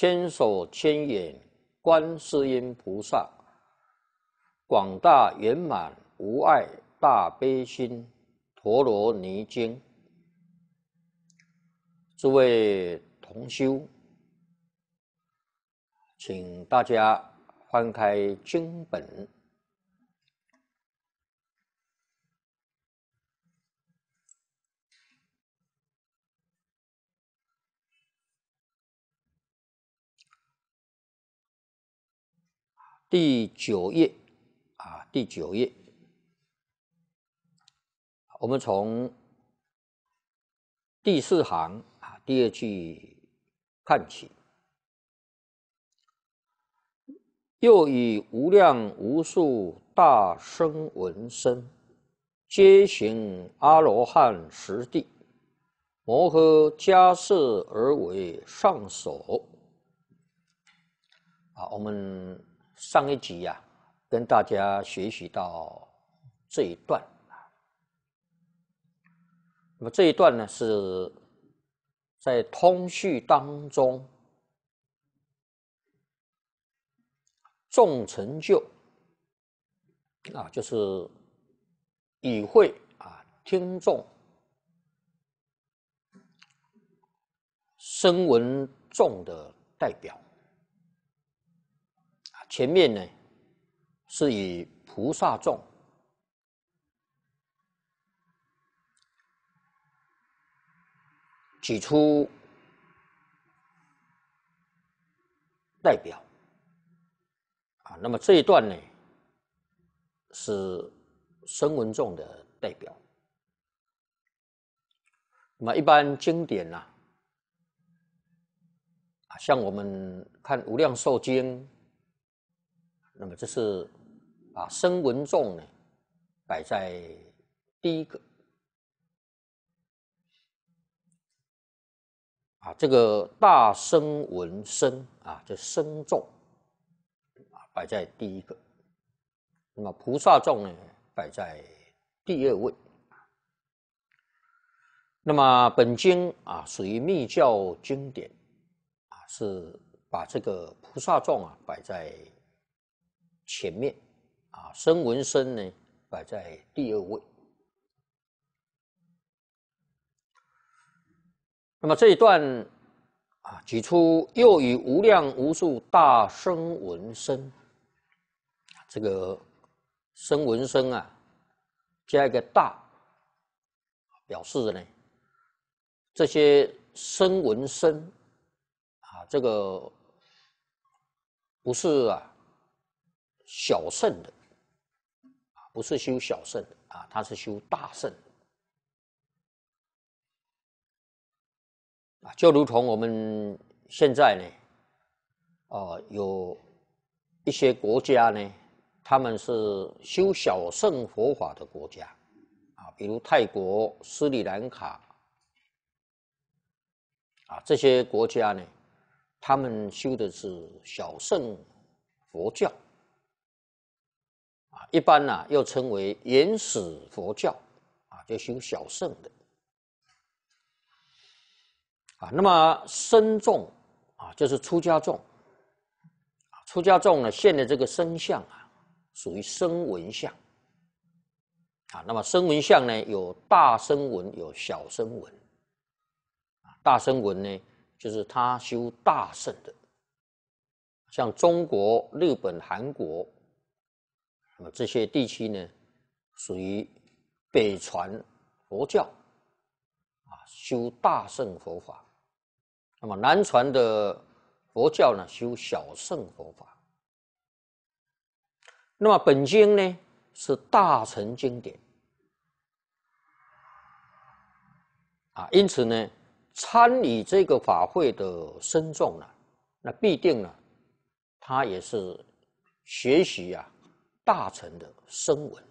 千手千眼观世音菩萨，广大圆满无碍大悲心陀罗尼经，诸位同修，请大家翻开经本。第九页，啊，第九页，我们从第四行啊第二句看起，又以无量无数大生闻声，皆行阿罗汉实地，摩诃迦瑟而为上首，啊，我们。上一集呀，跟大家学习到这一段啊。那么这一段呢，是在通序当中，众成就啊，就是与会啊听众声闻众的代表。前面呢，是以菩萨众举出代表啊，那么这一段呢是声闻众的代表。那么一般经典呢、啊，像我们看《无量寿经》。那么这是啊，声闻众呢摆在第一个啊，这个大声闻声啊这声众啊摆在第一个。那么菩萨众呢摆在第二位。那么本经啊属于密教经典啊，是把这个菩萨众啊摆在。前面，啊，声闻身呢摆在第二位。那么这一段，啊，举出又以无量无数大声闻身，这个声闻身啊，加一个大，表示的呢，这些声闻身，啊，这个不是啊。小圣的不是修小圣的啊，他是修大圣的就如同我们现在呢，哦，有一些国家呢，他们是修小圣佛法的国家啊，比如泰国、斯里兰卡啊这些国家呢，他们修的是小圣佛教。一般呢，又称为原始佛教，啊，就修小圣的，啊，那么身众啊，就是出家众，啊，出家众呢，现在这个身相啊，属于身闻相，啊，那么声闻相呢，有大声闻，有小声闻，啊，大声闻呢，就是他修大圣的，像中国、日本、韩国。那么这些地区呢，属于北传佛教，啊，修大乘佛法；那么南传的佛教呢，修小乘佛法。那么本经呢，是大乘经典，啊，因此呢，参与这个法会的僧众呢，那必定呢，他也是学习啊。大臣的声闻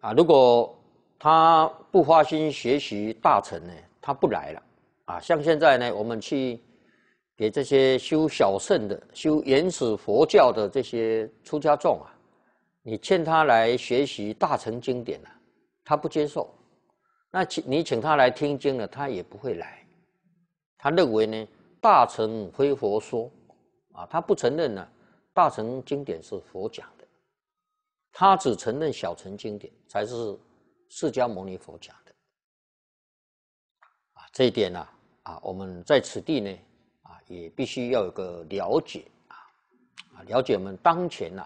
啊，如果他不花心学习大臣呢，他不来了啊。像现在呢，我们去给这些修小圣的、修原始佛教的这些出家众啊，你劝他来学习大乘经典呢，他不接受。那请你请他来听经呢，他也不会来。他认为呢，大乘非佛说啊，他不承认呢。大乘经典是佛讲的，他只承认小乘经典才是释迦牟尼佛讲的啊！这一点呢，啊，我们在此地呢，啊，也必须要有个了解啊啊！了解我们当前呢，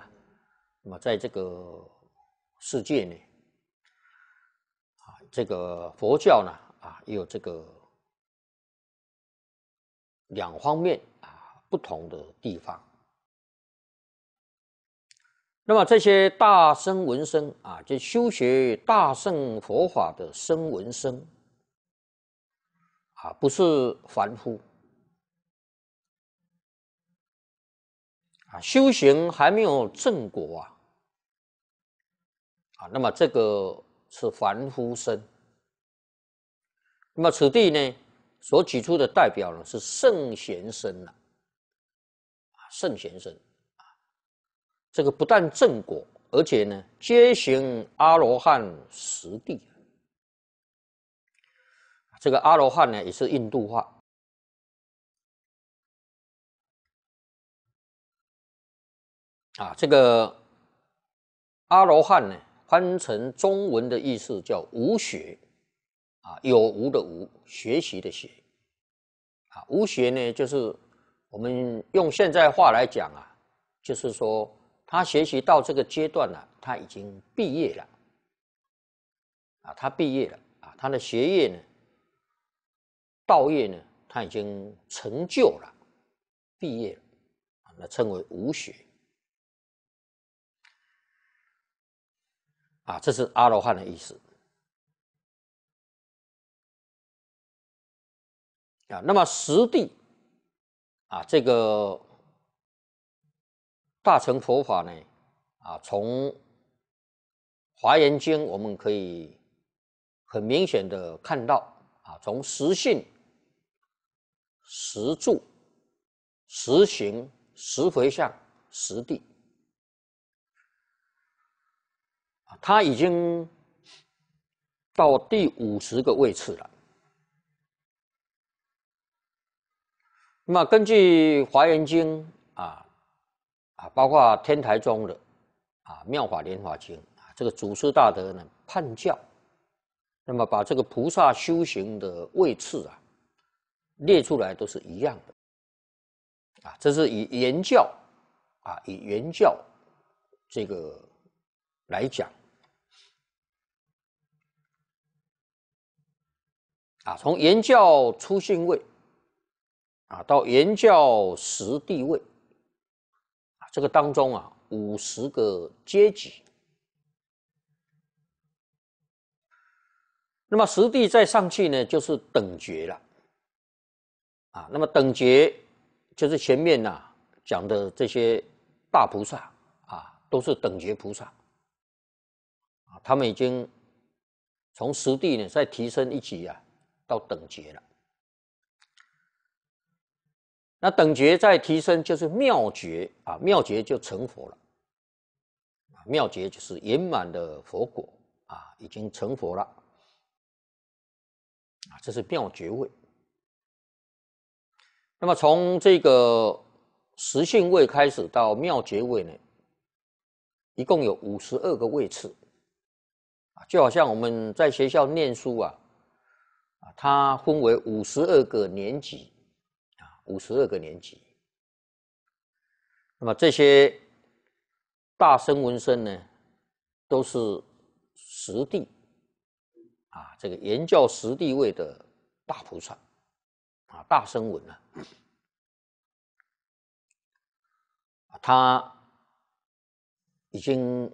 那么在这个世界呢，啊，这个佛教呢，啊，有这个两方面啊不同的地方。那么这些大声闻声啊，就修学大圣佛法的生闻声啊，不是凡夫，啊，修行还没有正果啊，啊，那么这个是凡夫身。那么此地呢，所举出的代表呢，是圣贤身了，啊，圣贤身。这个不但正果，而且呢，皆行阿罗汉十地。这个阿罗汉呢，也是印度话啊。这个阿罗汉呢，翻成中文的意思叫无学啊，有无的无，学习的学啊。无学呢，就是我们用现在话来讲啊，就是说。他学习到这个阶段呢，他已经毕业了，啊，他毕业了，啊，他的学业呢，道业呢，他已经成就了，毕业了，那称为无学，啊，这是阿罗汉的意思，啊，那么实地，啊，这个。大乘佛法呢？啊，从《华严经》我们可以很明显的看到啊，从实性、实住、实行、实回向、实地啊，他已经到第五十个位次了。那么根据《华严经》。啊，包括天台宗的啊《妙法莲华经》啊，这个祖师大德呢判教，那么把这个菩萨修行的位次啊列出来，都是一样的。啊，这是以言教啊，以言教这个来讲啊，从言教初信位啊到言教实地位。这个当中啊，五十个阶级，那么实地再上去呢，就是等觉了。啊，那么等觉就是前面呐讲的这些大菩萨啊，都是等觉菩萨，啊，他们已经从实地呢再提升一级啊，到等觉了。那等觉再提升，就是妙觉啊！妙觉就成佛了，妙觉就是圆满的佛果啊，已经成佛了啊！这是妙觉位。那么从这个实性位开始到妙觉位呢，一共有五十二个位次啊，就好像我们在学校念书啊，啊，它分为五十二个年级。五十二个年级，那么这些大生文生呢，都是实地啊，这个言教实地位的大菩萨啊，大生文啊，他已经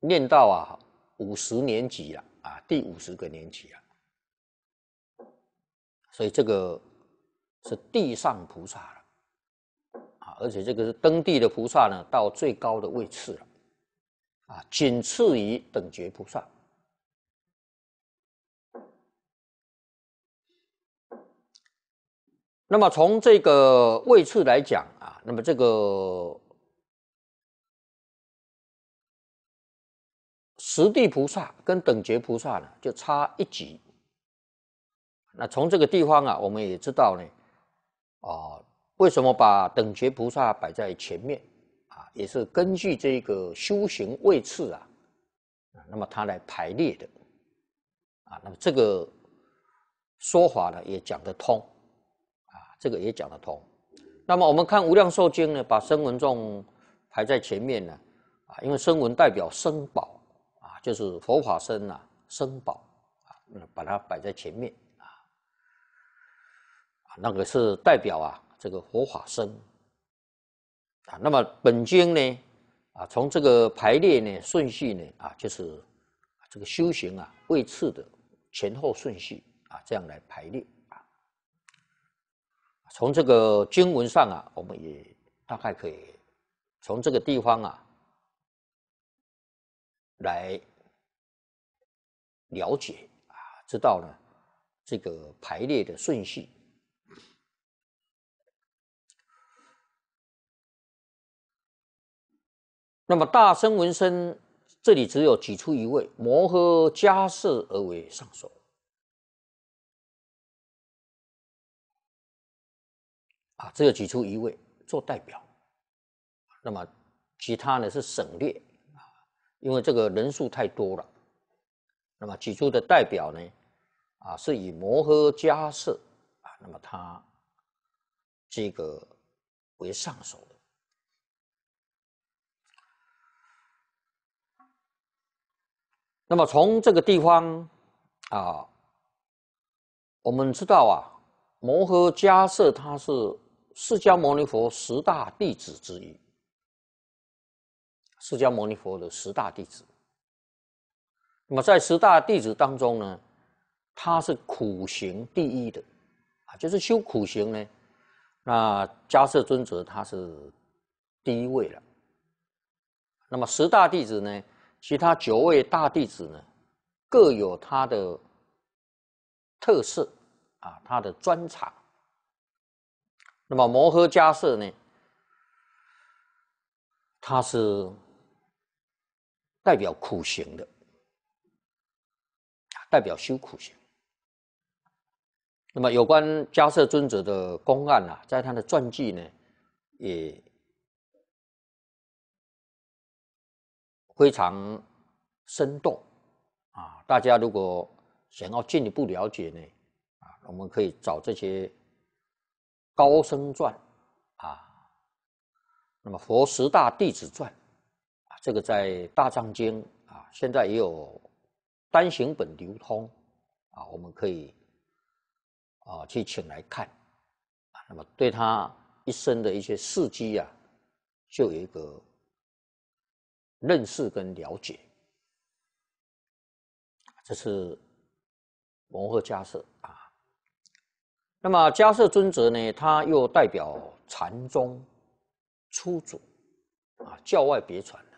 念到啊五十年级了啊，第五十个年级了，所以这个。是地上菩萨了，啊，而且这个是登地的菩萨呢，到最高的位次了，啊，仅次于等觉菩萨。那么从这个位次来讲啊，那么这个十地菩萨跟等觉菩萨呢，就差一级。那从这个地方啊，我们也知道呢。啊，为什么把等觉菩萨摆在前面？啊，也是根据这个修行位次啊，那么它来排列的，啊，那么这个说法呢也讲得通，啊，这个也讲得通。那么我们看《无量寿经》呢，把声文众排在前面呢，啊，因为声文代表生宝，啊，就是佛法身呐，生宝啊，把它摆在前面。那个是代表啊，这个佛法生啊。那么本经呢，啊，从这个排列呢顺序呢啊，就是这个修行啊位次的前后顺序啊，这样来排列啊。从这个经文上啊，我们也大概可以从这个地方啊来了解啊，知道呢这个排列的顺序。那么大声闻声，这里只有举出一位摩诃迦瑟而为上首啊，只有举出一位做代表。那么其他呢是省略啊，因为这个人数太多了。那么举出的代表呢啊，是以摩诃迦瑟啊，那么他这个为上首的。那么从这个地方，啊，我们知道啊，摩诃迦摄他是释迦牟尼佛十大弟子之一，释迦牟尼佛的十大弟子。那么在十大弟子当中呢，他是苦行第一的，啊，就是修苦行呢，那迦摄尊者他是第一位了。那么十大弟子呢？其他九位大弟子呢，各有他的特色啊，他的专长。那么摩诃迦摄呢，他是代表苦行的，代表修苦行。那么有关迦摄尊者的公案啊，在他的传记呢，也。非常生动啊！大家如果想要进一步了解呢，啊，我们可以找这些《高僧传》啊，那么《佛十大弟子传》啊，这个在大藏经啊，现在也有单行本流通啊，我们可以啊去请来看啊，那么对他一生的一些事迹啊，就有一个。认识跟了解，这是摩诃迦舍啊。那么迦舍尊者呢，他又代表禅宗初祖啊，教外别传的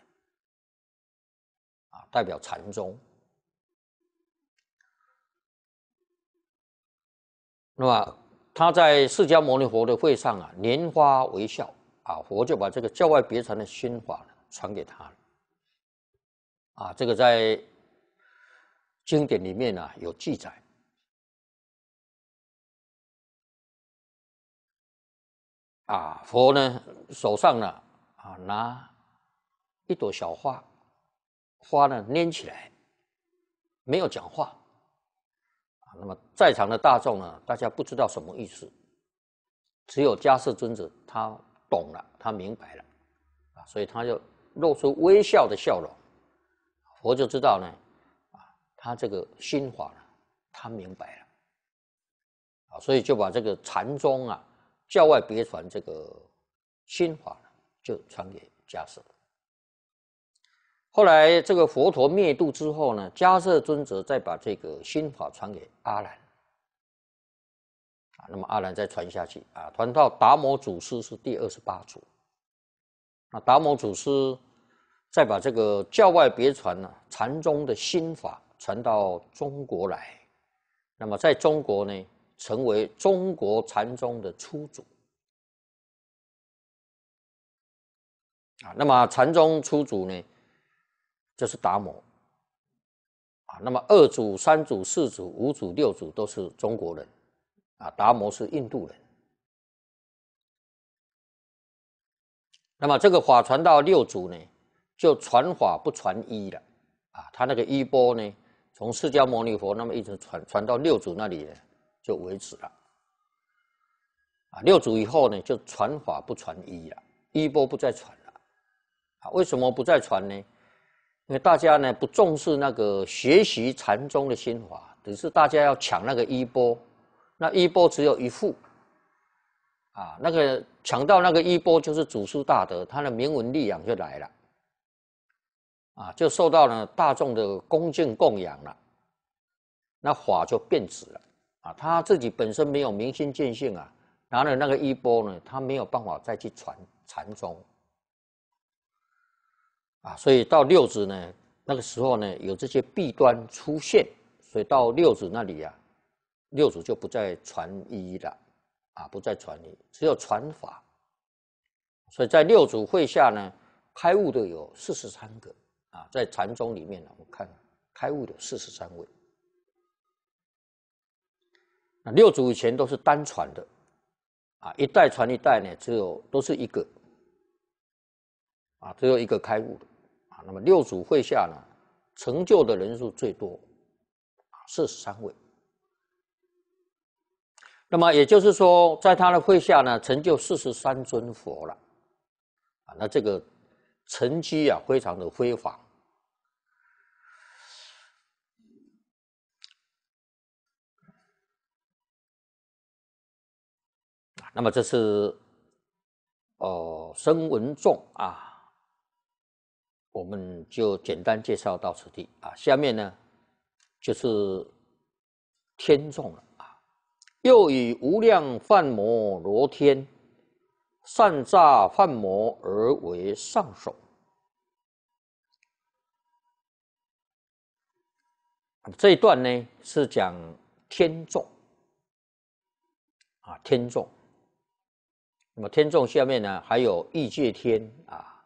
啊，代表禅宗。那么他在释迦牟尼佛的会上啊，拈花微笑啊，佛就把这个教外别传的心法传给他了。啊，这个在经典里面呢有记载。啊，佛呢手上呢啊拿一朵小花，花呢拈起来，没有讲话。啊，那么在场的大众呢，大家不知道什么意思，只有迦叶尊者他懂了，他明白了，啊，所以他就露出微笑的笑容。佛就知道呢，啊，他这个心法呢，他明白了，啊，所以就把这个禅宗啊，教外别传这个心法呢，就传给迦舍后来这个佛陀灭度之后呢，迦舍尊者再把这个心法传给阿兰，那么阿兰再传下去，啊，传到达摩祖师是第二十八祖，那达摩祖师。再把这个教外别传呢，禅宗的心法传到中国来，那么在中国呢，成为中国禅宗的初祖。啊，那么禅宗初祖呢，就是达摩。啊，那么二祖、三祖、四祖、五祖、六祖都是中国人，啊，达摩是印度人。那么这个法传到六祖呢？就传法不传一了，啊，他那个衣钵呢，从释迦牟尼佛那么一直传传到六祖那里呢，就为止了，啊，六祖以后呢就传法不传一了，衣钵不再传了，啊，为什么不再传呢？因为大家呢不重视那个学习禅宗的心法，只是大家要抢那个衣钵，那衣钵只有一副，啊，那个抢到那个衣钵就是祖师大德他的名文力养就来了。啊，就受到了大众的恭敬供养了，那法就变质了。啊，他自己本身没有明心见性啊，拿了那个衣钵呢，他没有办法再去传禅宗。啊，所以到六子呢，那个时候呢，有这些弊端出现，所以到六子那里啊，六祖就不再传衣了，啊，不再传衣，只有传法。所以在六祖会下呢，开悟的有四十三个。啊，在禅宗里面呢，我看开悟有四十三位，那六祖以前都是单传的，啊，一代传一代呢，只有都是一个，啊，只有一个开悟的，啊，那么六祖会下呢，成就的人数最多，啊，四十三位，那么也就是说，在他的会下呢，成就四十三尊佛了，啊，那这个。成绩啊，非常的辉煌。那么，这是哦，声文重啊，我们就简单介绍到此地啊。下面呢，就是天众了啊，又以无量梵魔罗天善诈梵魔而为上首。这一段呢是讲天众，啊天众，那么天众下面呢还有异界天啊，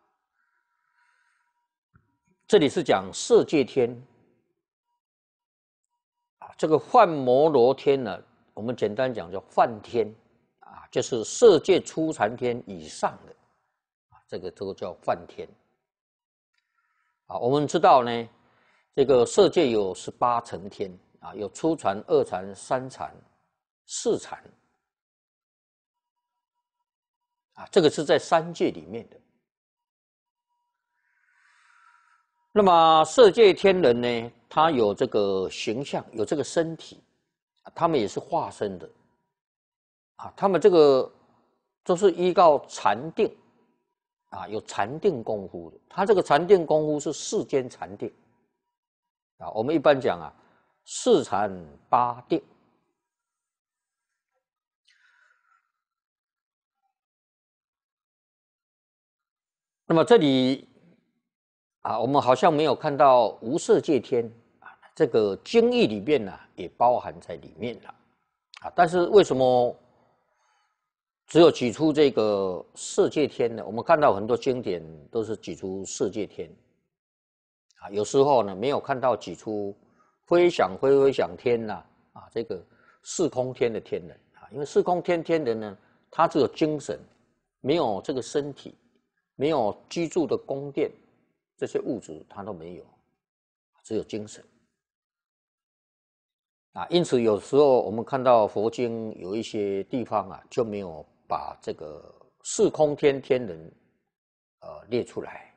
这里是讲色界天，啊这个梵摩罗天呢，我们简单讲叫梵天，啊就是色界初禅天以上的，啊这个这个叫梵天，啊我们知道呢。这个色界有十八层天啊，有初禅、二禅、三禅、四禅啊，这个是在三界里面的。那么色界天人呢，他有这个形象，有这个身体他们也是化身的啊，他们这个都是依靠禅定啊，有禅定功夫的。他这个禅定功夫是世间禅定。啊，我们一般讲啊，四禅八定。那么这里啊，我们好像没有看到无色界天啊，这个经义里面呢，也包含在里面了啊。但是为什么只有举出这个色界天呢？我们看到很多经典都是举出色界天。有时候呢，没有看到几出，飞想飞飞想天呐，啊，这个四空天的天人啊，因为四空天天人呢，他只有精神，没有这个身体，没有居住的宫殿，这些物质他都没有，只有精神。啊，因此有时候我们看到佛经有一些地方啊，就没有把这个四空天天人，呃，列出来。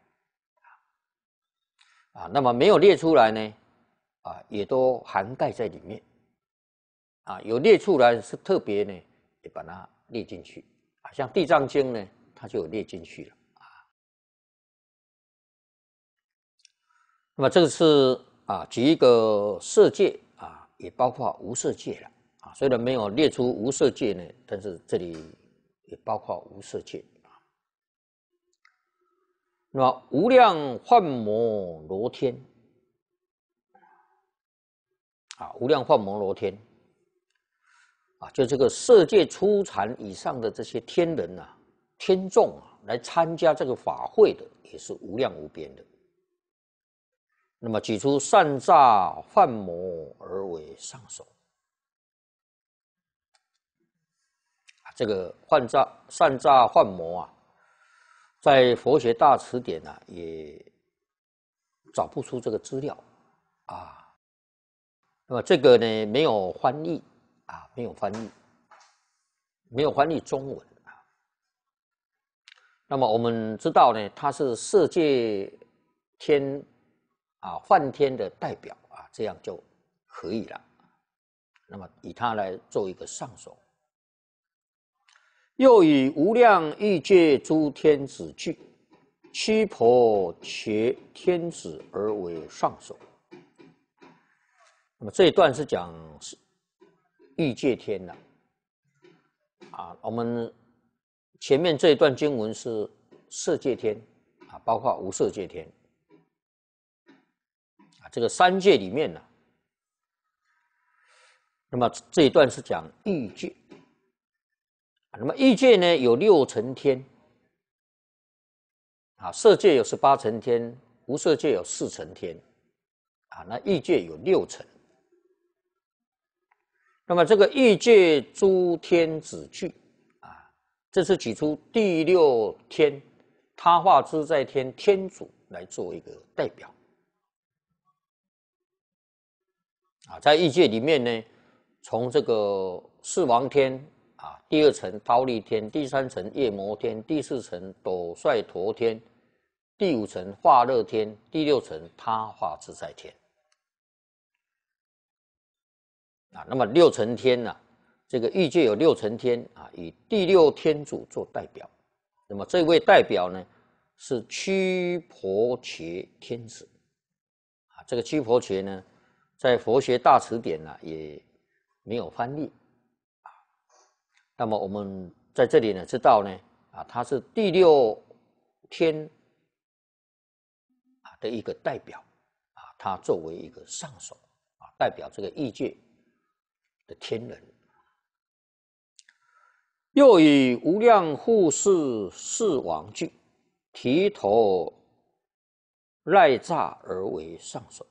啊，那么没有列出来呢，啊，也都涵盖在里面，啊，有列出来是特别呢，也把它列进去，啊，像《地藏经》呢，它就有列进去了，啊，那么这个是啊，举一个色界啊，也包括无色界了，啊，虽然没有列出无色界呢，但是这里也包括无色界。那么无量幻魔罗天，啊，无量幻魔罗天，啊，就这个世界初禅以上的这些天人呐，天众啊，来参加这个法会的也是无量无边的。那么举出善诈幻魔而为上首，啊，这个幻诈善诈幻魔啊。在佛学大辞典呢，也找不出这个资料，啊，那么这个呢没有翻译，啊，没有翻译，没有翻译中文啊。那么我们知道呢，它是世界天啊，梵天的代表啊，这样就可以了。那么以它来做一个上手。又以无量欲界诸天子聚，七婆且天子而为上首。那么这一段是讲是欲界天的啊。我们前面这一段经文是色界天啊，包括无色界天啊。这个三界里面呢，那么这一段是讲欲界。那么欲界呢有六层天，啊色界有十八层天，无色界有四层天，啊那欲界有六层。那么这个欲界诸天子聚，啊这是举出第六天，他化之在天天主来做一个代表。啊在欲界里面呢，从这个四王天。啊，第二层高利天，第三层夜魔天，第四层斗率陀天，第五层化乐天，第六层他化自在天。啊，那么六层天呢？这个欲界有六层天啊，以第六天主做代表。那么这位代表呢，是屈婆羯天子。啊，这个屈婆羯呢，在佛学大辞典呢也没有翻译。那么我们在这里呢，知道呢，啊，它是第六天的一个代表，啊，它作为一个上首，啊，代表这个异界的天人，又以无量护世四王具，提头赖诈而为上首。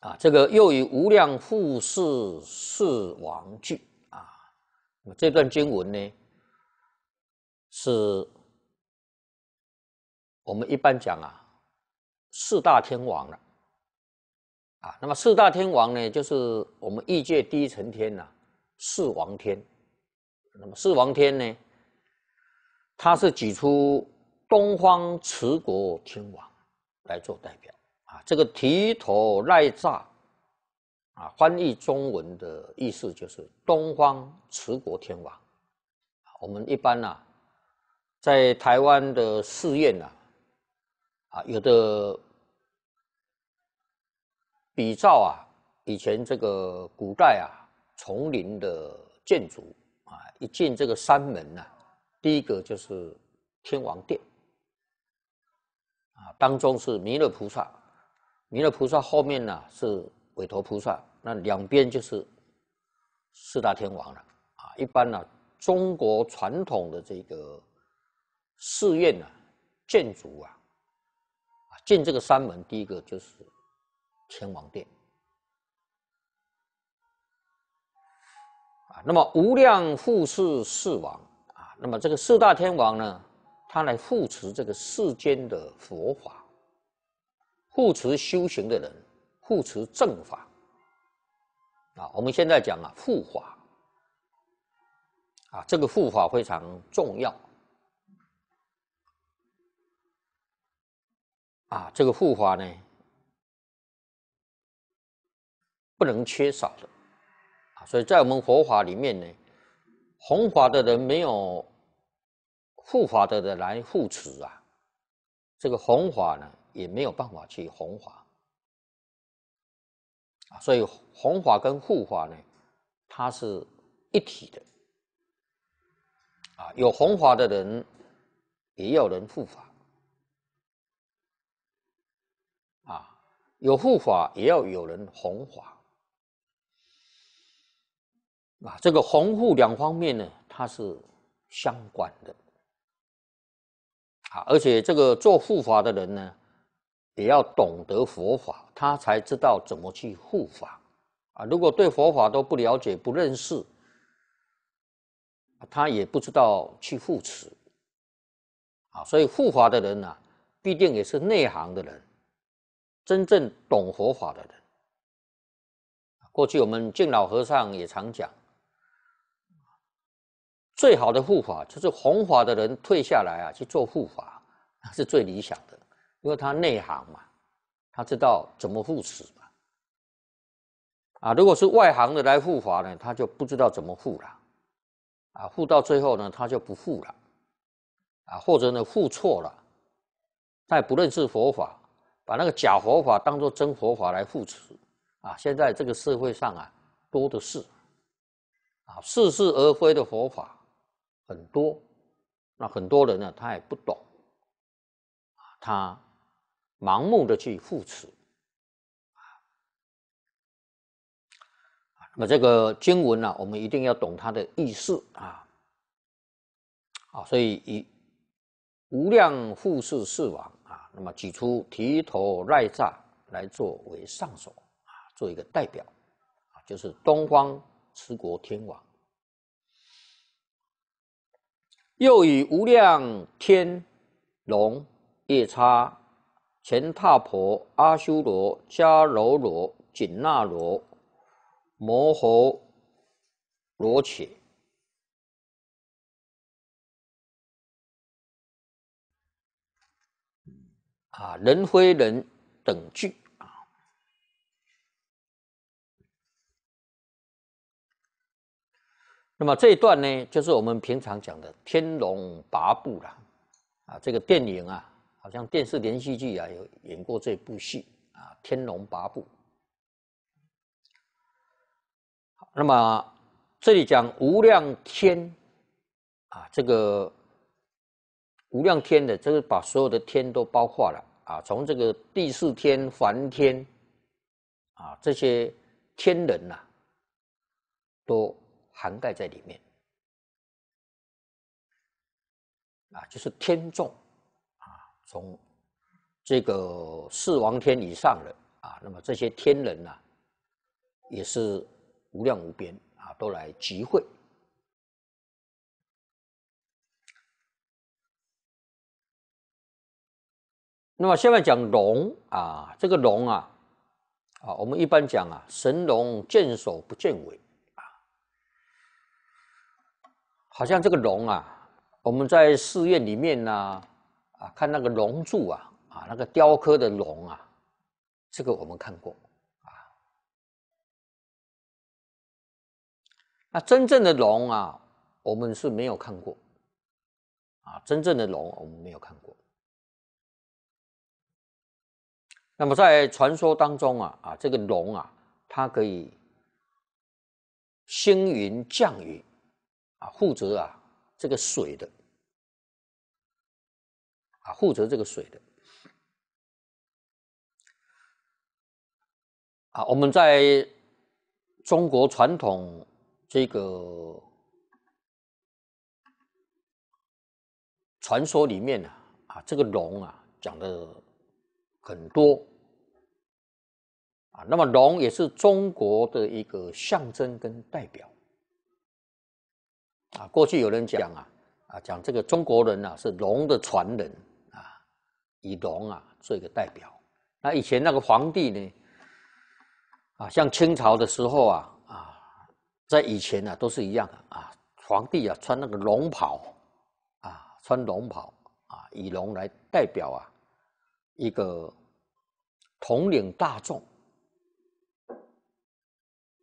啊，这个又以无量复世四王具啊。那么这段经文呢，是我们一般讲啊，四大天王了啊。那么四大天王呢，就是我们异界第一层天呐，四王天。那么四王天呢，他是举出东方持国天王来做代表。这个提头赖吒，啊，翻译中文的意思就是东方持国天王。我们一般呢，在台湾的寺院呢、啊，有的比照啊，以前这个古代啊，丛林的建筑啊，一进这个山门呢，第一个就是天王殿，啊，当中是弥勒菩萨。弥勒菩萨后面呢是韦陀菩萨，那两边就是四大天王了啊。一般呢，中国传统的这个寺院呢，建筑啊，啊，进这个山门第一个就是天王殿啊。那么无量护世四王啊，那么这个四大天王呢，他来护持这个世间的佛法。护持修行的人，护持正法，啊，我们现在讲啊护法，啊，这个护法非常重要，啊，这个护法呢不能缺少的，啊，所以在我们佛法里面呢，弘法的人没有护法的人来护持啊，这个弘法呢。也没有办法去弘法啊，所以弘法跟护法呢，它是一体的啊。有弘法的人，也要人护法啊；有护法，也要有人弘法啊。这个弘护两方面呢，它是相关的啊，而且这个做护法的人呢，也要懂得佛法，他才知道怎么去护法啊！如果对佛法都不了解、不认识，他也不知道去护持啊！所以护法的人呢，必定也是内行的人，真正懂佛法的人。过去我们敬老和尚也常讲，最好的护法就是弘法的人退下来啊，去做护法是最理想的。因为他内行嘛，他知道怎么护持嘛。啊，如果是外行的来护法呢，他就不知道怎么护了，啊，护到最后呢，他就不护了，啊，或者呢护错了，在不认识佛法，把那个假佛法当做真佛法来护持，啊，现在这个社会上啊，多的是，啊，似是而非的佛法很多，那很多人呢，他也不懂，啊，他。盲目的去附持啊，那么这个经文呢，我们一定要懂它的意思啊啊，所以以无量复世世王啊，那么举出提头赖吒来作为上首啊，做一个代表啊，就是东方持国天王，又以无量天龙夜叉。乾闼婆、阿修罗、迦楼罗、紧那罗、摩诃罗伽，啊，人非人等聚啊。那么这一段呢，就是我们平常讲的天龙八部了，啊，这个电影啊。好像电视连续剧啊有演过这部戏啊，《天龙八部》。那么这里讲无量天啊，这个无量天的，这个把所有的天都包括了啊，从这个第四天梵天啊，这些天人呐，都涵盖在里面啊，就是天众。从这个四王天以上的啊，那么这些天人呐，也是无量无边啊，都来集会。那么下面讲龙啊，这个龙啊啊，我们一般讲啊，神龙见首不见尾啊，好像这个龙啊，我们在寺院里面呢。啊，看那个龙柱啊，啊，那个雕刻的龙啊，这个我们看过，啊，那真正的龙啊，我们是没有看过，啊，真正的龙我们没有看过。那么在传说当中啊，啊，这个龙啊，它可以星云降雨，啊，负责啊这个水的。啊，负责这个水的。啊，我们在中国传统这个传说里面呢，啊，这个龙啊讲的很多，啊，那么龙也是中国的一个象征跟代表。啊，过去有人讲啊，啊，讲这个中国人啊是龙的传人。以龙啊做一个代表，那以前那个皇帝呢？啊，像清朝的时候啊啊，在以前呢都是一样的啊，皇帝啊穿那个龙袍啊，穿龙袍啊，以龙来代表啊一个统领大众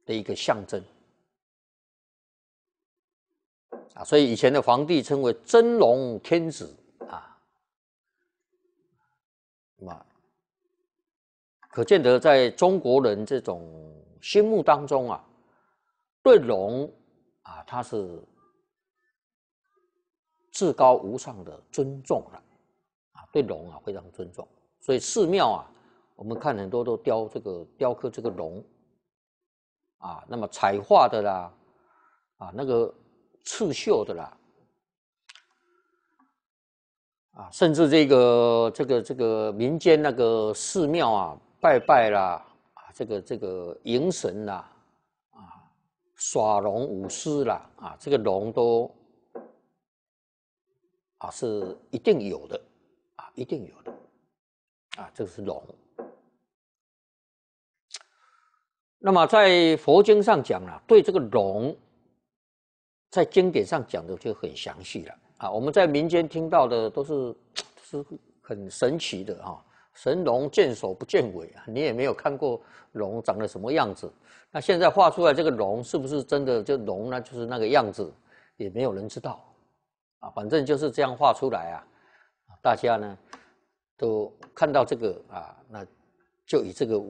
的一个象征啊，所以以前的皇帝称为真龙天子。那么，可见得在中国人这种心目当中啊，对龙啊，它是至高无上的尊重了，啊，对龙啊非常尊重。所以寺庙啊，我们看很多都雕这个雕刻这个龙，啊，那么彩画的啦，啊，那个刺绣的啦。啊，甚至这个这个这个民间那个寺庙啊，拜拜啦，啊，这个这个迎神啦，啊，耍龙舞狮啦，啊，这个龙都，啊，是一定有的，啊，一定有的，啊，这个是龙。那么在佛经上讲啊，对这个龙，在经典上讲的就很详细了。啊，我们在民间听到的都是是很神奇的哈，神龙见首不见尾，啊，你也没有看过龙长得什么样子。那现在画出来这个龙是不是真的就龙呢？就是那个样子，也没有人知道。啊，反正就是这样画出来啊，大家呢都看到这个啊，那就以这个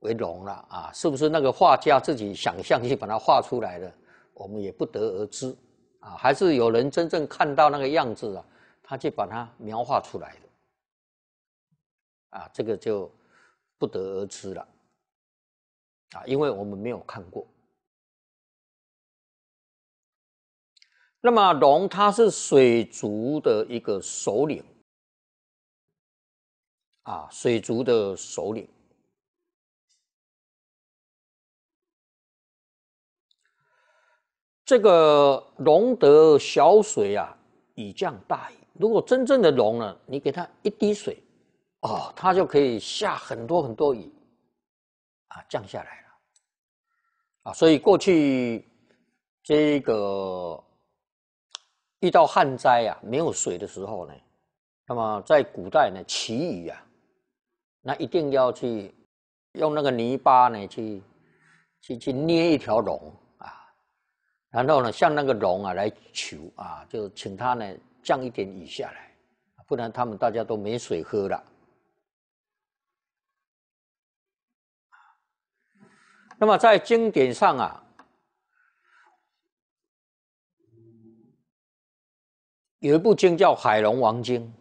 为龙了啊，是不是那个画家自己想象去把它画出来的？我们也不得而知。啊，还是有人真正看到那个样子啊，他去把它描画出来的，啊，这个就不得而知了，啊，因为我们没有看过。那么龙它是水族的一个首领，啊，水族的首领。这个龙得小水啊，以降大雨。如果真正的龙呢，你给它一滴水，哦，它就可以下很多很多雨，啊，降下来了。啊，所以过去这个遇到旱灾啊，没有水的时候呢，那么在古代呢，祈雨啊，那一定要去用那个泥巴呢，去去去捏一条龙。然后呢，向那个龙啊来求啊，就请他呢降一点雨下来，不然他们大家都没水喝了。那么在经典上啊，有一部经叫《海龙王经》，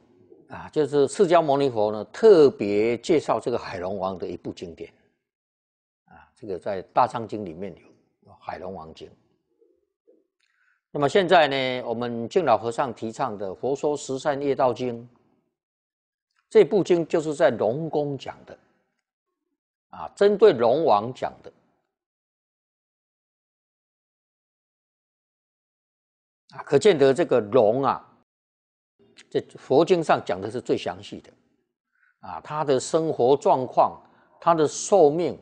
啊，就是释迦牟尼佛呢特别介绍这个海龙王的一部经典，啊，这个在《大藏经》里面有《海龙王经》。那么现在呢？我们敬老和尚提倡的《佛说十善业道经》，这部经就是在龙宫讲的，啊，针对龙王讲的，啊，可见得这个龙啊，这佛经上讲的是最详细的，啊，他的生活状况、他的寿命、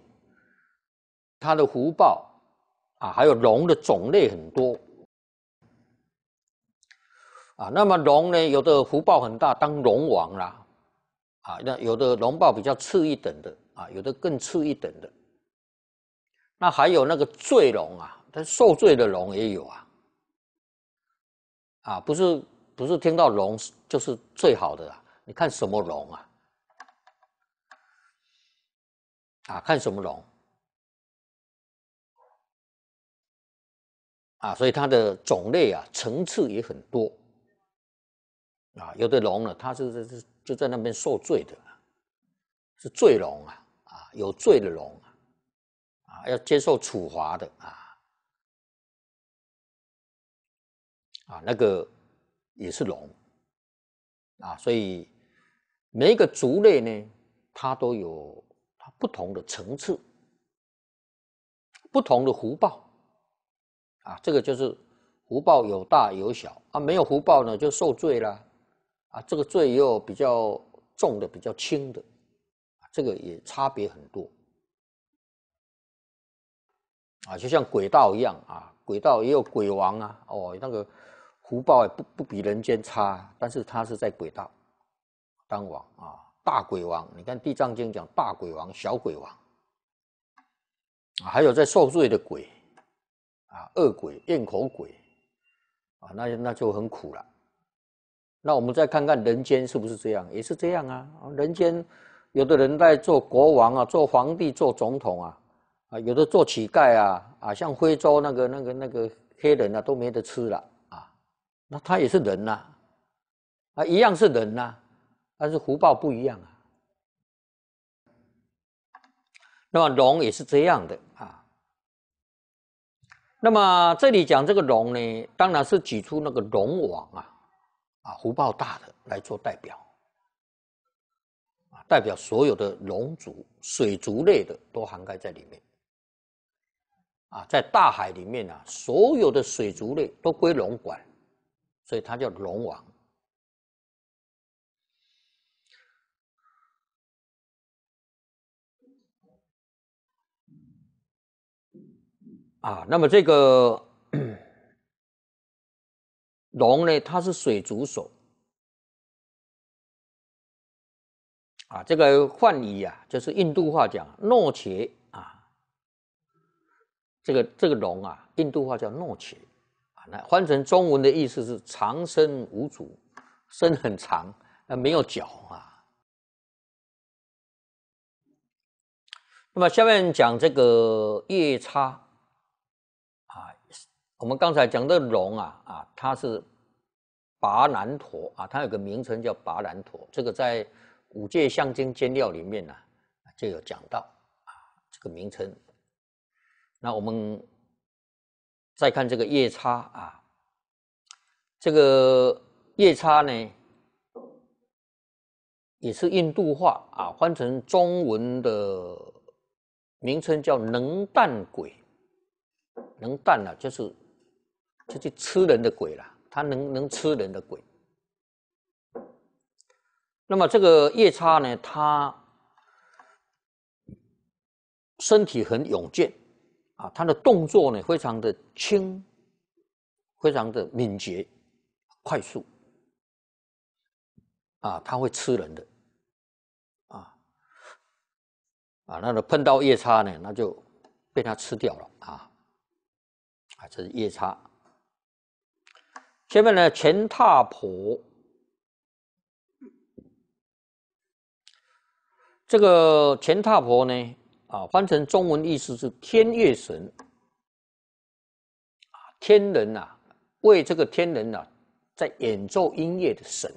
他的福报，啊，还有龙的种类很多。啊，那么龙呢？有的福报很大，当龙王啦，啊，那有的龙报比较次一等的，啊，有的更次一等的。那还有那个罪龙啊，他受罪的龙也有啊，啊，不是不是听到龙就是最好的啊，你看什么龙啊？啊，看什么龙？啊，所以它的种类啊，层次也很多。啊，有的龙呢，它是是就在那边受罪的，是罪龙啊，啊，有罪的龙啊，啊，要接受处罚的啊，啊，那个也是龙啊，所以每一个族类呢，它都有它不同的层次，不同的福报啊，这个就是福报有大有小啊，没有福报呢，就受罪了。啊，这个罪又比较重的，比较轻的，啊，这个也差别很多。啊，就像鬼道一样啊，鬼道也有鬼王啊，哦，那个福报也不不比人间差，但是他是在鬼道当王啊，大鬼王。你看《地藏经》讲大鬼王、小鬼王啊，还有在受罪的鬼啊，恶鬼、咽口鬼啊，那那就很苦了。那我们再看看人间是不是这样，也是这样啊。人间有的人在做国王啊，做皇帝、做总统啊，啊，有的做乞丐啊，啊，像非洲那个那个那个黑人啊，都没得吃了啊。那他也是人呐，啊，一样是人呐，但是福报不一样啊。那么龙也是这样的啊。那么这里讲这个龙呢，当然是举出那个龙王啊。啊，湖豹大的来做代表，啊，代表所有的龙族、水族类的都涵盖在里面。啊，在大海里面啊，所有的水族类都归龙管，所以它叫龙王。啊，那么这个。龙呢？它是水主手。啊，这个换语啊，就是印度话讲“诺茄啊。这个这个龙啊，印度话叫“诺茄啊，那换成中文的意思是长身无足，身很长，那没有脚啊。那么下面讲这个夜叉。我们刚才讲的龙啊啊，它是拔南陀啊，它有个名称叫拔南陀，这个在《五界相经》经料里面呢就有讲到啊，这个名称。那我们再看这个夜叉啊，这个夜叉呢也是印度话啊，换成中文的名称叫能淡鬼，能淡呢就是。这就吃人的鬼了，他能能吃人的鬼。那么这个夜叉呢，他身体很勇健，啊，他的动作呢非常的轻，非常的敏捷、快速，啊，他会吃人的，啊，啊，那个碰到夜叉呢，那就被他吃掉了，啊，啊，这是夜叉。下面呢，钱踏婆，这个钱踏婆呢，啊，翻成中文意思是天乐神，啊，天人呐，为这个天人呐，在演奏音乐的神，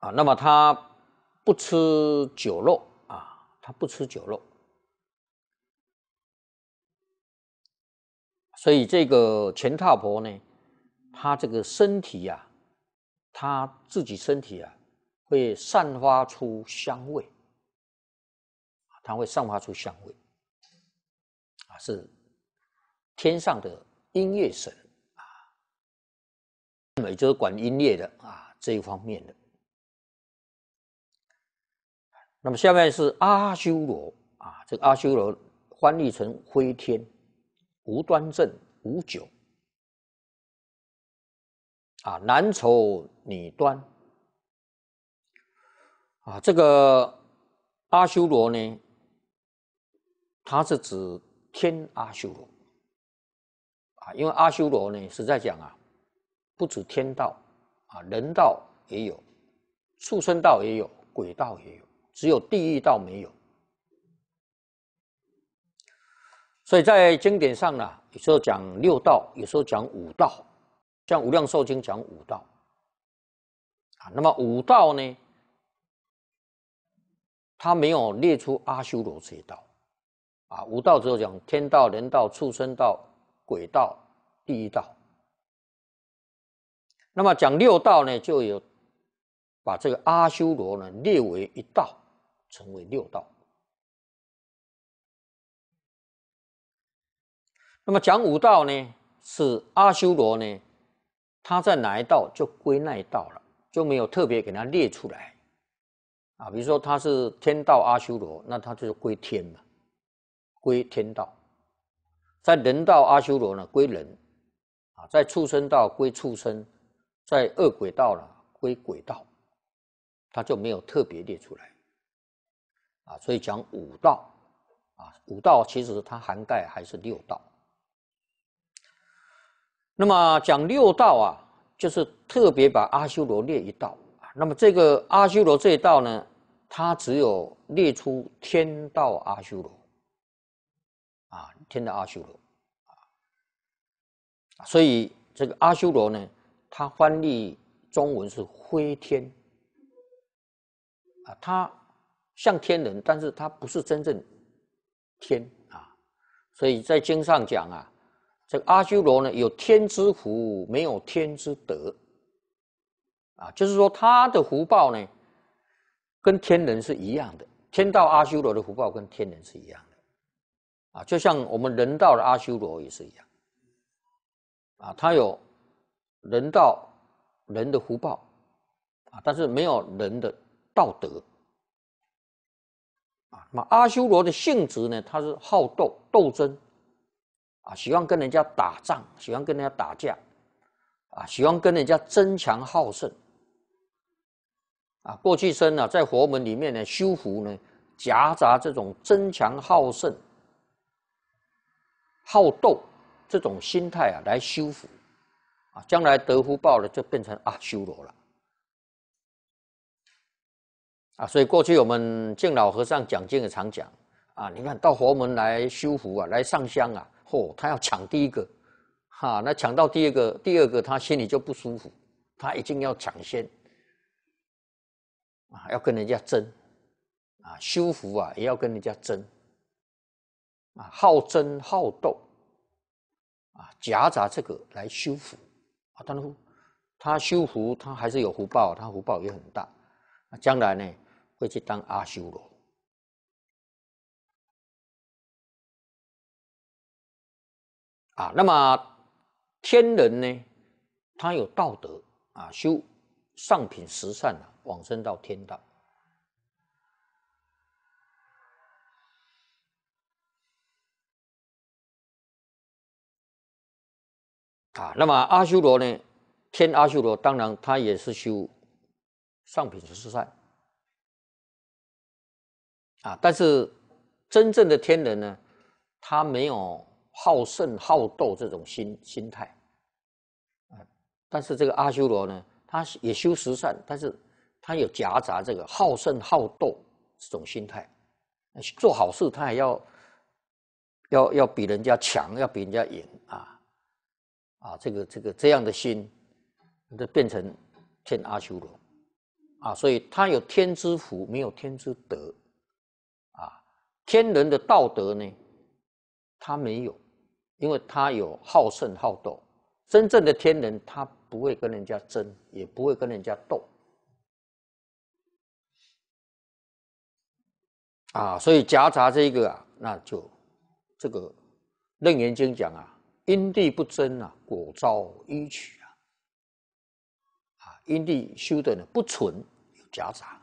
啊，那么他不吃酒肉啊，他不吃酒肉。所以这个钱太婆呢，她这个身体啊，她自己身体啊，会散发出香味，她会散发出香味，啊，是天上的音乐神啊，每周就是管音乐的啊这一方面的。那么下面是阿修罗啊，这个阿修罗欢译成灰天。无端正无酒啊，男丑女端啊，这个阿修罗呢，它是指天阿修罗啊，因为阿修罗呢，实在讲啊，不止天道啊，人道也有，畜生道也有，鬼道也有，只有地狱道没有。所以在经典上呢，有时候讲六道，有时候讲五道，像《无量寿经》讲五道，啊，那么五道呢，它没有列出阿修罗这一道，啊，五道只有讲天道、人道、畜生道、鬼道、地狱道。那么讲六道呢，就有把这个阿修罗呢列为一道，成为六道。那么讲五道呢，是阿修罗呢，他在哪一道就归哪一道了，就没有特别给他列出来啊。比如说他是天道阿修罗，那他就是归天嘛，归天道；在人道阿修罗呢，归人啊；在畜生道归畜生，在恶鬼道呢归鬼道，他就没有特别列出来啊。所以讲五道啊，五道其实它涵盖还是六道。那么讲六道啊，就是特别把阿修罗列一道那么这个阿修罗这一道呢，它只有列出天道阿修罗啊，天道阿修罗啊。所以这个阿修罗呢，它翻译中文是“灰天”啊，它像天人，但是它不是真正天啊。所以在经上讲啊。这个阿修罗呢，有天之福，没有天之德，啊，就是说他的福报呢，跟天人是一样的。天道阿修罗的福报跟天人是一样的，啊，就像我们人道的阿修罗也是一样，啊，他有人道人的福报，啊，但是没有人的道德，啊，那么阿修罗的性质呢，他是好斗斗争。啊，喜欢跟人家打仗，喜欢跟人家打架，啊，喜欢跟人家争强好胜，啊，过去生呢，在佛门里面呢，修福呢，夹杂这种争强好胜、好斗这种心态啊，来修福，啊，将来得福报了，就变成阿修罗了，啊，所以过去我们敬老和尚讲经也常讲，啊，你看到佛门来修福啊，来上香啊。他要抢第一个，哈，那抢到第二个，第二个他心里就不舒服，他一定要抢先，啊，要跟人家争，啊，修福啊也要跟人家争，啊，好争好斗，啊，夹杂这个来修福，啊，当然他修福他还是有福报，他福报也很大，那将来呢会去当阿修罗。啊，那么天人呢？他有道德啊，修上品十善啊，往生到天道。啊，那么阿修罗呢？天阿修罗当然他也是修上品十善啊，但是真正的天人呢，他没有。好胜好斗这种心心态，啊，但是这个阿修罗呢，他也修十善，但是他有夹杂这个好胜好斗这种心态，做好事他还要要要比人家强，要比人家赢啊，啊，这个这个这样的心，就变成天阿修罗，啊，所以他有天之福，没有天之德，啊，天人的道德呢，他没有。因为他有好胜好斗，真正的天人他不会跟人家争，也不会跟人家斗，啊，所以夹杂这一个啊，那就这个楞严经讲啊，因地不争啊，果遭迂取啊，啊，因地修的呢不纯，有夹杂，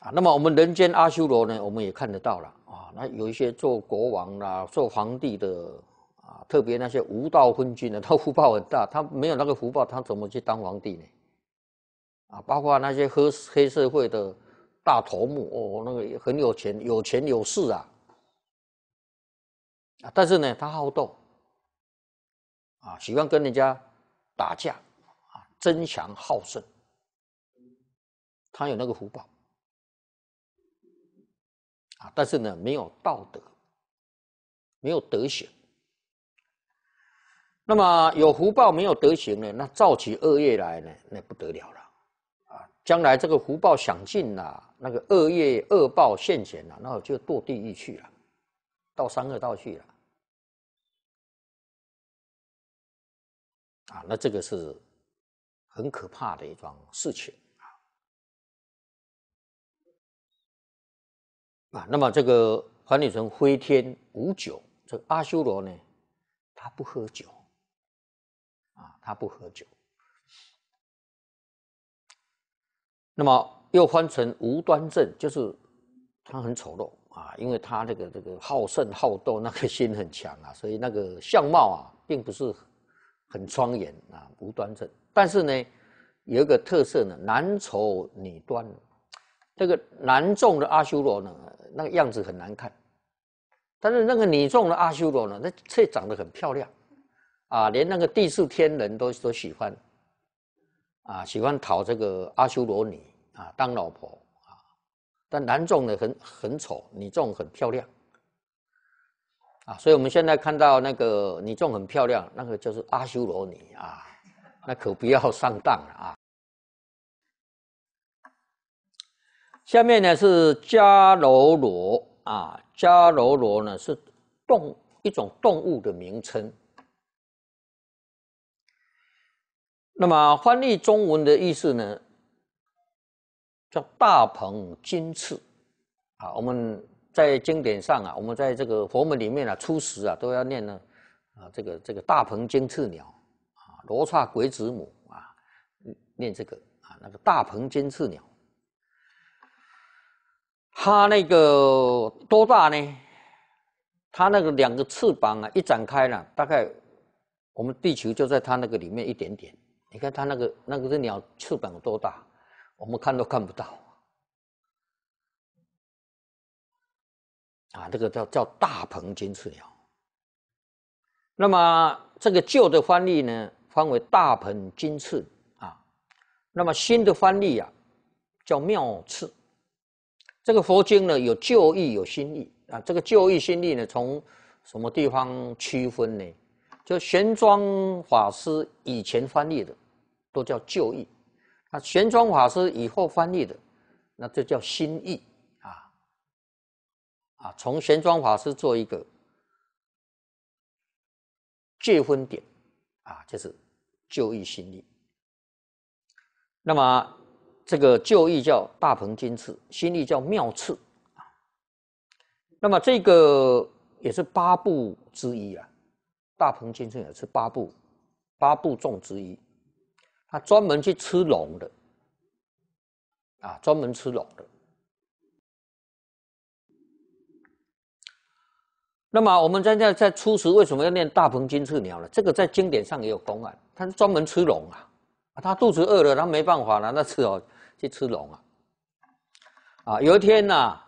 啊，那么我们人间阿修罗呢，我们也看得到了。那有一些做国王啦、做皇帝的啊，特别那些无道昏君的，他福报很大。他没有那个福报，他怎么去当皇帝呢？啊，包括那些黑黑社会的大头目哦，那个很有钱、有钱有势啊。啊，但是呢，他好斗，啊，喜欢跟人家打架，啊，争强好胜，他有那个福报。啊，但是呢，没有道德，没有德行。那么有福报没有德行呢？那造起恶业来呢？那不得了了，啊，将来这个福报享尽了，那个恶业恶报现前了，那我就堕地狱去了，到三恶道去了。啊，那这个是很可怕的一桩事情。啊，那么这个翻译成飞天无酒，这个阿修罗呢，他不喝酒，啊，他不喝酒。那么又换成无端正，就是他很丑陋啊，因为他这个这个好胜好斗那个心很强啊，所以那个相貌啊，并不是很庄严啊，无端正。但是呢，有一个特色呢，男丑女端。这个男众的阿修罗呢，那个样子很难看，但是那个女众的阿修罗呢，那却长得很漂亮，啊，连那个地势天人都都喜欢，啊，喜欢讨这个阿修罗女啊当老婆啊，但男众的很很丑，女众很漂亮，啊，所以我们现在看到那个女众很漂亮，那个就是阿修罗女啊，那可不要上当了啊。下面呢是迦楼罗啊，迦楼罗呢是动一种动物的名称。那么翻译中文的意思呢，叫大鹏金翅啊。我们在经典上啊，我们在这个佛门里面啊，初时啊都要念呢啊，这个这个大鹏金翅鸟啊，罗刹鬼子母啊，念这个啊，那个大鹏金翅鸟。它那个多大呢？它那个两个翅膀啊，一展开了，大概我们地球就在它那个里面一点点。你看它那个那个鸟翅膀多大，我们看都看不到。啊，这个叫叫大鹏金翅鸟。那么这个旧的翻译呢，翻为大鹏金翅啊。那么新的翻译啊，叫妙翅。这个佛经呢，有旧意有新意啊。这个旧意新意呢，从什么地方区分呢？就玄奘法师以前翻译的，都叫旧意，啊，玄奘法师以后翻译的，那这叫新意啊啊，从玄奘法师做一个界分点啊，就是旧意新意。那么。这个旧译叫大鹏金翅，新译叫妙翅啊。那么这个也是八部之一啊，大鹏金翅也是八部八部众之一，它专门去吃龙的啊，专门吃龙的。那么我们在在在初时为什么要念大鹏金翅鸟呢？这个在经典上也有公案，它是专门吃龙啊，它肚子饿了，它没办法了，那吃哦。去吃龙啊！啊，有一天呢，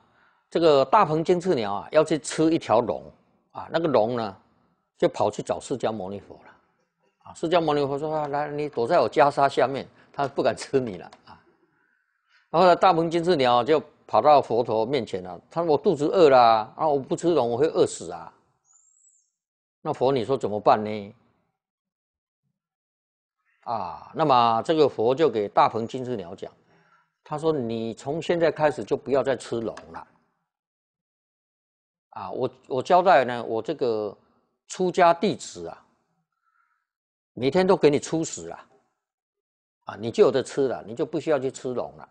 这个大鹏金翅鸟啊要去吃一条龙啊，那个龙呢就跑去找释迦牟尼佛了啊。释迦牟尼佛说：“来，你躲在我袈裟下面，他不敢吃你了啊。”然后呢，大鹏金翅鸟就跑到佛陀面前了。他说：“我肚子饿啦，啊，我不吃龙我会饿死啊。”那佛你说怎么办呢？啊，那么这个佛就给大鹏金翅鸟讲。他说：“你从现在开始就不要再吃龙了，啊，我我交代呢，我这个出家弟子啊，每天都给你出食啊，啊，你就有的吃了，你就不需要去吃龙了，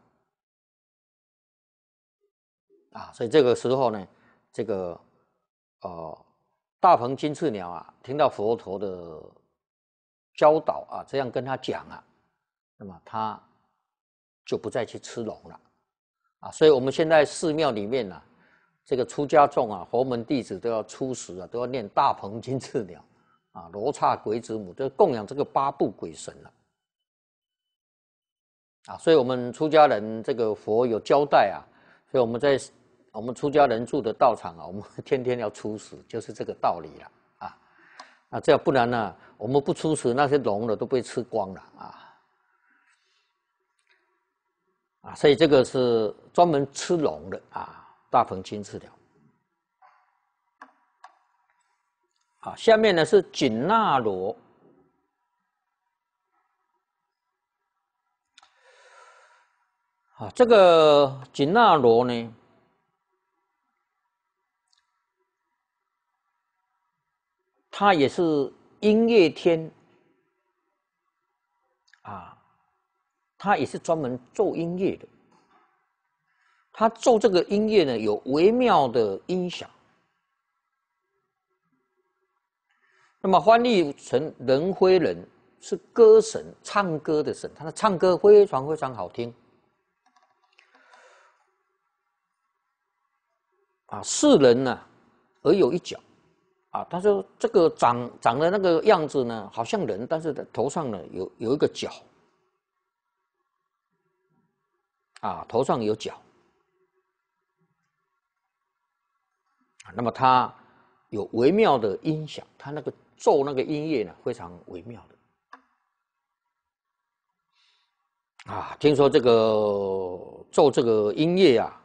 啊，所以这个时候呢，这个呃大鹏金翅鸟啊，听到佛陀的教导啊，这样跟他讲啊，那么他。”就不再去吃龙了，啊，所以我们现在寺庙里面呢，这个出家众啊，佛门弟子都要出食啊，都要念大鹏金翅鸟，啊，罗刹鬼子母，都供养这个八部鬼神了，啊，所以我们出家人这个佛有交代啊，所以我们在我们出家人住的道场啊，我们 天天要出食，就是这个道理了，啊，啊，这样不然呢，我们不出食，那些龙呢，都被吃光了，啊。啊，所以这个是专门吃龙的啊，大鹏金翅鸟。好，下面呢是锦娜罗。啊，这个锦娜罗呢，它也是音乐天。他也是专门奏音乐的，他奏这个音乐呢，有微妙的音响。那么欢译成仁辉人是歌神，唱歌的神，他的唱歌非常非常好听。啊，是人呢，而有一脚。啊，他说这个长长的那个样子呢，好像人，但是头上呢有有一个角。啊，头上有角，啊，那么它有微妙的音响，它那个奏那个音乐呢，非常微妙的。啊，听说这个奏这个音乐啊，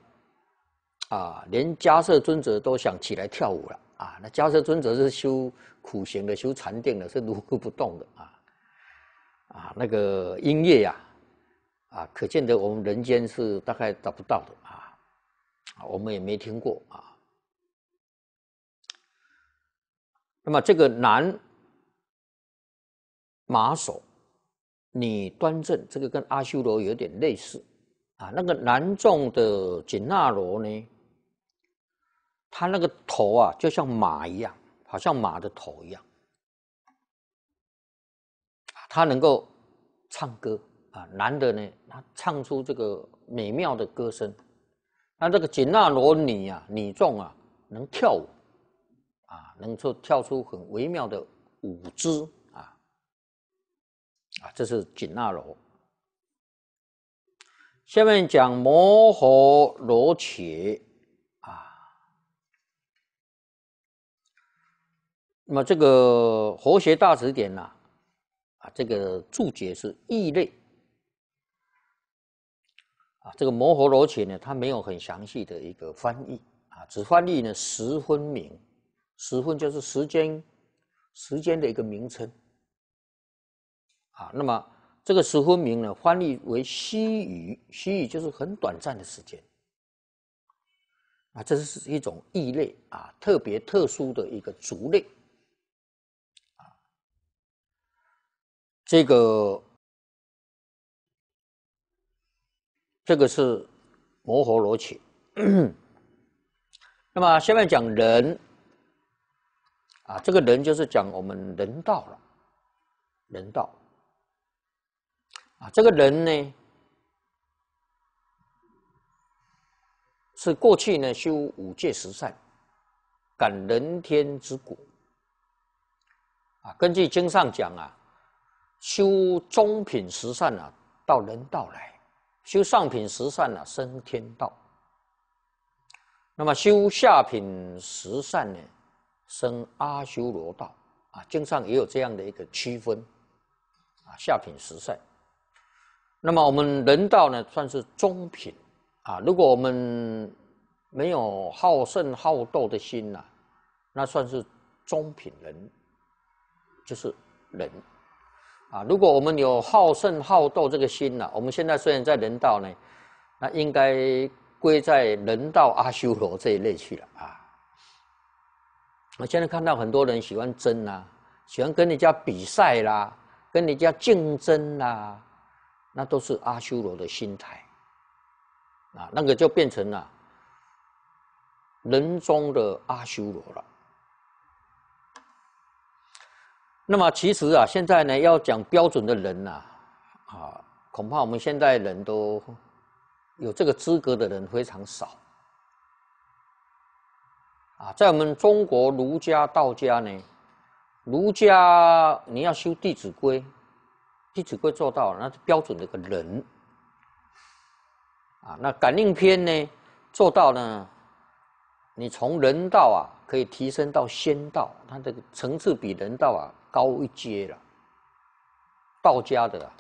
啊，连迦瑟尊者都想起来跳舞了。啊，那迦瑟尊者是修苦行的，修禅定的，是如如不动的。啊，啊，那个音乐呀。啊，可见得我们人间是大概找不到的啊，我们也没听过啊。那么这个男马首，你端正，这个跟阿修罗有点类似啊。那个南众的紧那罗呢，他那个头啊，就像马一样，好像马的头一样他能够唱歌。啊，男的呢，他唱出这个美妙的歌声；那这个紧那罗女啊，女众啊，能跳舞，啊，能出跳出很微妙的舞姿，啊，啊，这是紧那罗。下面讲摩诃罗伽，啊，那么这个《和谐大辞典》呐，啊，这个注解是异类。这个摩诃罗伽呢，它没有很详细的一个翻译啊，只翻译呢十分名，十分就是时间，时间的一个名称啊。那么这个十分名呢，翻译为西语，西语就是很短暂的时间啊。这是一种异类啊，特别特殊的一个族类啊，这个。这个是摩诃罗伽。那么下面讲人啊，这个人就是讲我们人道了，人道啊，这个人呢是过去呢修五戒十善，感人天之果啊。根据经上讲啊，修中品十善啊，到人道来。修上品十善呢，生天道；那么修下品十善呢，生阿修罗道。啊，经上也有这样的一个区分，啊，下品十善。那么我们人道呢，算是中品。啊，如果我们没有好胜好斗的心呐，那算是中品人，就是人。啊，如果我们有好胜好斗这个心呢，我们现在虽然在人道呢，那应该归在人道阿修罗这一类去了啊。我现在看到很多人喜欢争啊，喜欢跟人家比赛啦，跟人家竞争啦，那都是阿修罗的心态啊，那个就变成了人中的阿修罗了。那么其实啊，现在呢，要讲标准的人呐，啊，恐怕我们现在人都有这个资格的人非常少。啊，在我们中国，儒家、道家呢，儒家你要修《弟子规》，《弟子规》做到那是标准的个人。啊，那《感应篇》呢，做到呢，你从人道啊，可以提升到仙道，它这个层次比人道啊。高一阶了，道家的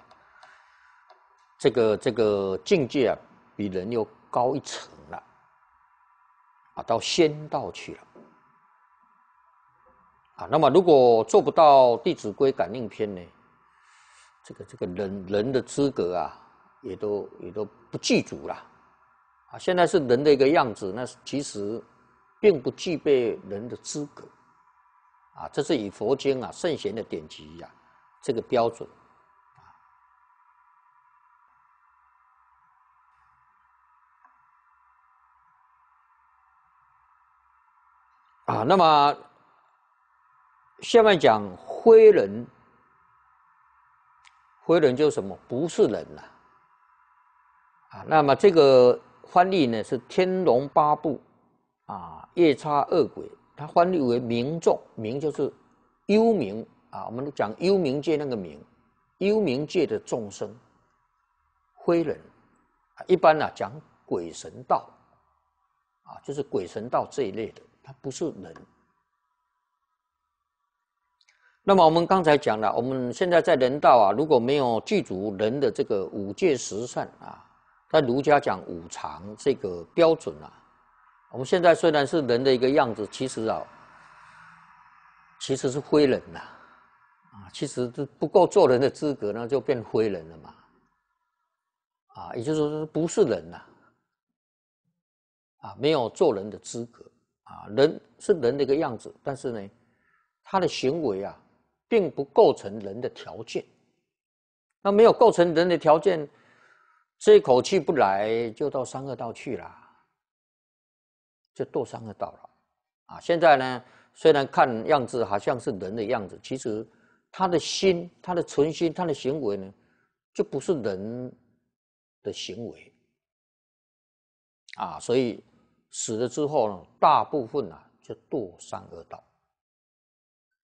这个这个境界啊，比人又高一层了，啊，到仙道去了，啊，那么如果做不到《弟子规感应篇》呢，这个这个人人的资格啊，也都也都不具足了，啊，现在是人的一个样子，那其实并不具备人的资格。啊，这是以佛经啊、圣贤的典籍呀，这个标准。啊，那么下面讲灰人，灰人就是什么？不是人呐。啊，那么这个翻译呢，是天龙八部啊，夜叉恶鬼。它翻译为“名众”，“名就是幽冥啊。我们讲幽冥界那个“冥”，幽冥界的众生、灰人，一般呢讲鬼神道啊，就是鬼神道这一类的，它不是人。那么我们刚才讲了，我们现在在人道啊，如果没有具足人的这个五戒十善啊，在儒家讲五常这个标准啊。我们现在虽然是人的一个样子，其实啊，其实是灰人呐，啊，其实是不够做人的资格，那就变灰人了嘛，啊，也就是说不是人呐，啊，没有做人的资格，啊，人是人的一个样子，但是呢，他的行为啊，并不构成人的条件，那没有构成人的条件，这一口气不来，就到三恶道去了。就堕三恶道了，啊！现在呢，虽然看样子好像是人的样子，其实他的心、他的存心、他的行为呢，就不是人的行为，啊！所以死了之后呢，大部分呢就堕三恶道。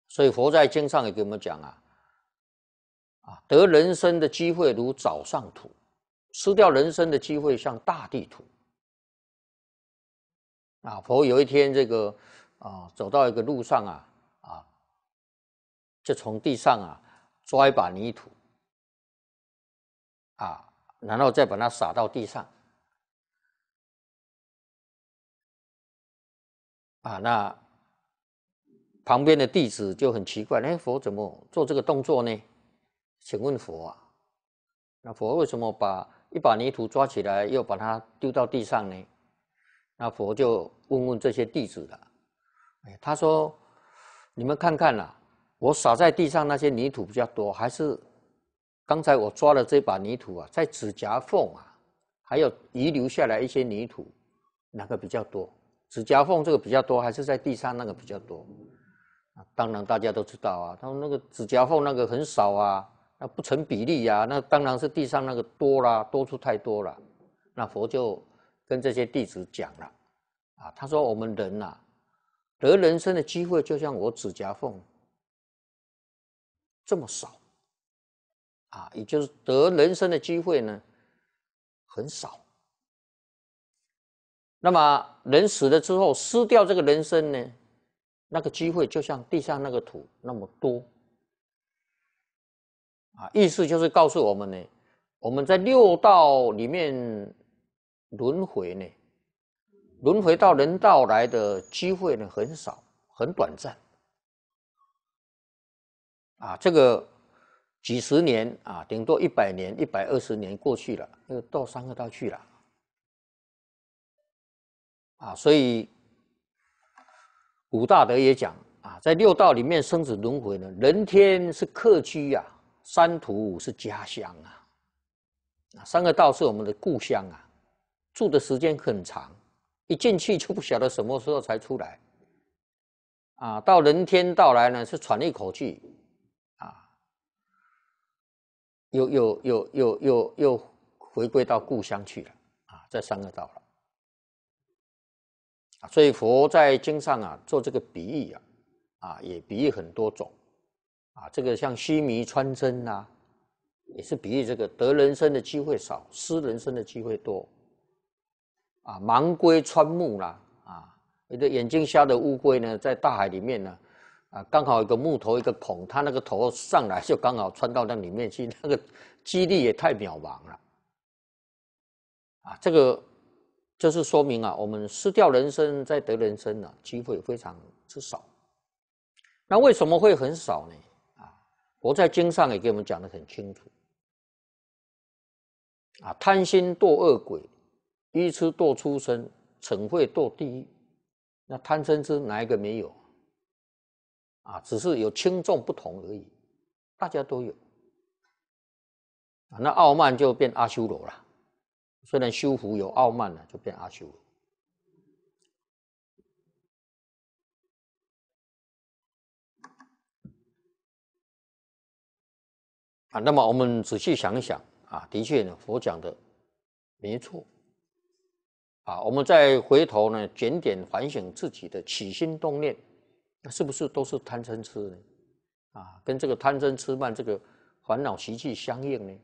所以佛在经上也给我们讲啊，啊，得人生的机会如早上土，失掉人生的机会像大地土。啊，佛有一天，这个，啊，走到一个路上啊，啊，就从地上啊抓一把泥土，啊，然后再把它撒到地上，啊，那旁边的弟子就很奇怪，哎，佛怎么做这个动作呢？请问佛啊，那佛为什么把一把泥土抓起来，又把它丢到地上呢？那佛就问问这些弟子了，哎，他说：“你们看看啦，我撒在地上那些泥土比较多，还是刚才我抓的这把泥土啊，在指甲缝啊，还有遗留下来一些泥土，哪个比较多？指甲缝这个比较多，还是在地上那个比较多？”啊，当然大家都知道啊，他说那个指甲缝那个很少啊，那不成比例呀，那当然是地上那个多啦，多出太多了。那佛就。跟这些弟子讲了，啊，他说：“我们人呐，得人生的机会就像我指甲缝这么少，啊，也就是得人生的机会呢很少。那么人死了之后，失掉这个人生呢，那个机会就像地上那个土那么多，啊，意思就是告诉我们呢，我们在六道里面。”轮回呢，轮回到人道来的机会呢很少，很短暂。啊，这个几十年啊，顶多一百年、一百二十年过去了，又到三个道去了。啊，所以五大德也讲啊，在六道里面生死轮回呢，人天是客居呀，三途是家乡啊，啊，三个道是我们的故乡啊。住的时间很长，一进去就不晓得什么时候才出来，啊，到人天到来呢，是喘一口气，啊，又又又又又又回归到故乡去了，啊，这三个道了，啊，所以佛在经上啊，做这个比喻啊，啊，也比喻很多种，啊，这个像须弥穿针啊，也是比喻这个得人身的机会少，失人身的机会多。啊，盲龟穿木啦！啊，一个眼睛瞎的乌龟呢，在大海里面呢，啊，刚好一个木头一个孔，它那个头上来就刚好穿到那里面去，那个几率也太渺茫了。啊，这个就是说明啊，我们失掉人生再得人生呢，机会非常之少。那为什么会很少呢？啊，佛在经上也给我们讲的很清楚。啊，贪心堕恶鬼。愚痴堕畜生，嗔恚堕地狱，那贪嗔痴哪一个没有？啊，只是有轻重不同而已，大家都有。啊，那傲慢就变阿修罗了，虽然修福有傲慢了，就变阿修。啊，那么我们仔细想一想，啊，的确呢，佛讲的没错。啊，我们再回头呢，检点反省自己的起心动念，那是不是都是贪嗔痴呢？啊，跟这个贪嗔痴慢这个烦恼习气相应呢？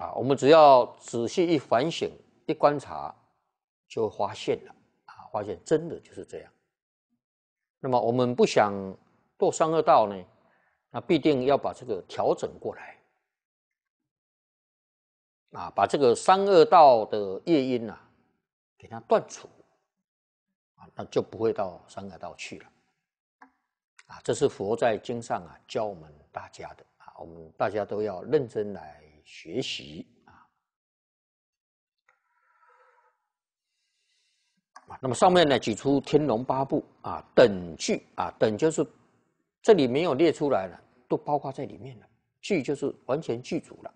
啊，我们只要仔细一反省、一观察，就发现了啊，发现真的就是这样。那么我们不想堕三恶道呢，那必定要把这个调整过来。啊，把这个三恶道的业因啊，给它断除，啊，那就不会到三恶道去了。啊，这是佛在经上啊教我们大家的啊，我们大家都要认真来学习啊。那么上面呢举出天龙八部啊等句啊等就是，这里没有列出来了，都包括在里面了。句就是完全具足了。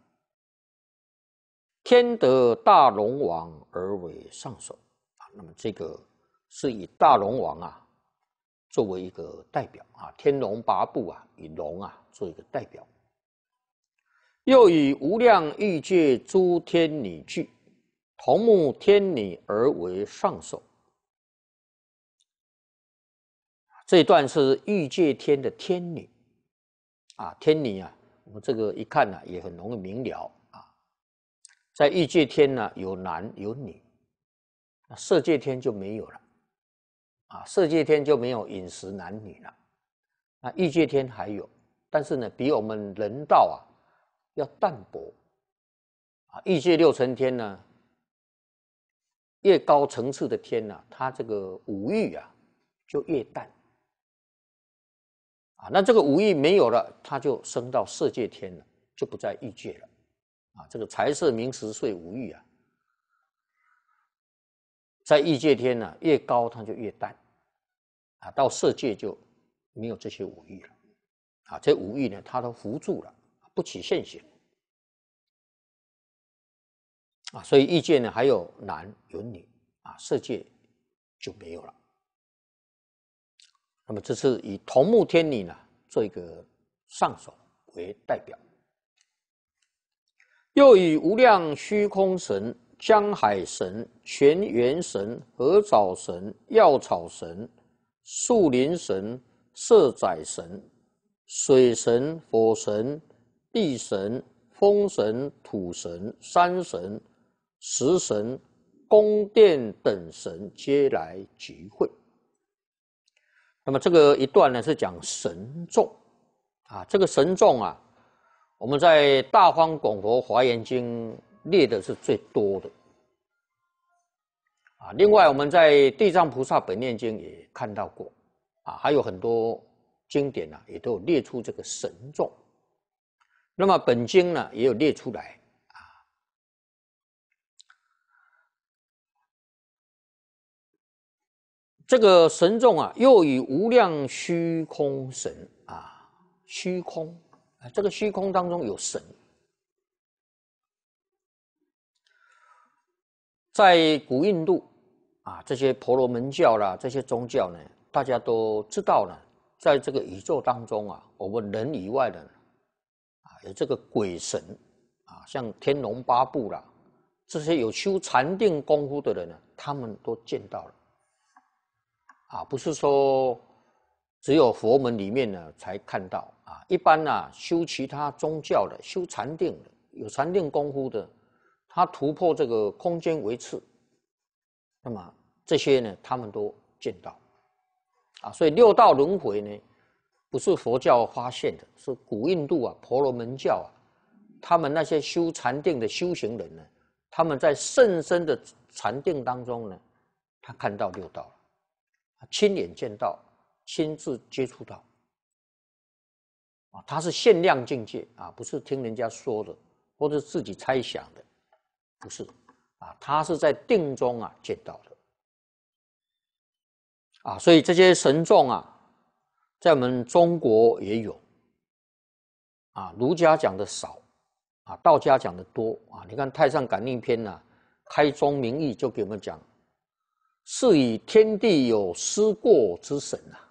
天得大龙王而为上首啊，那么这个是以大龙王啊作为一个代表啊，天龙八部啊以龙啊做一个代表，又以无量欲界诸天女聚同目天女而为上首。这一段是欲界天的天女啊，天女啊，我们这个一看呢也很容易明了。在欲界天呢，有男有女，那色界天就没有了，啊，色界天就没有饮食男女了，那欲界天还有，但是呢，比我们人道啊要淡薄，啊，欲界六层天呢，越高层次的天呢，它这个五欲啊就越淡，啊，那这个五欲没有了，它就升到色界天了，就不在欲界了。啊，这个财色名食睡五欲啊，在欲界天呢，越高它就越淡，啊，到色界就没有这些五欲了，啊，这五欲呢，它都扶住了，不起现行，啊，所以欲界呢还有男有女，啊，色界就没有了。那么，这是以桐目天女呢做一个上手为代表。又以无量虚空神、江海神、泉源神、禾草神、药草神、树林神、色仔神、水神、火神、地神、风神、土神、山神、石神、宫殿等神皆来集会。那么这个一段呢，是讲神众啊，这个神众啊。我们在《大方广佛华严经》列的是最多的啊，另外我们在《地藏菩萨本愿经》也看到过啊，还有很多经典呢，也都有列出这个神众。那么本经呢，也有列出来啊。这个神众啊，又以无量虚空神啊，虚空。啊，这个虚空当中有神，在古印度啊，这些婆罗门教啦，这些宗教呢，大家都知道呢，在这个宇宙当中啊，我们人以外的啊，有这个鬼神啊，像《天龙八部》啦，这些有修禅定功夫的人呢，他们都见到了啊，不是说。只有佛门里面呢，才看到啊。一般呢，修其他宗教的、修禅定的、有禅定功夫的，他突破这个空间维次，那么这些呢，他们都见到啊。所以六道轮回呢，不是佛教发现的，是古印度啊婆罗门教啊，他们那些修禅定的修行人呢，他们在甚深的禅定当中呢，他看到六道，他亲眼见到。亲自接触到，啊，他是限量境界啊，不是听人家说的，或者自己猜想的，不是，啊，他是在定中啊见到的，啊，所以这些神众啊，在我们中国也有，啊，儒家讲的少，啊，道家讲的多，啊，你看《太上感应篇》呢，开宗明义就给我们讲：“是以天地有思过之神啊。”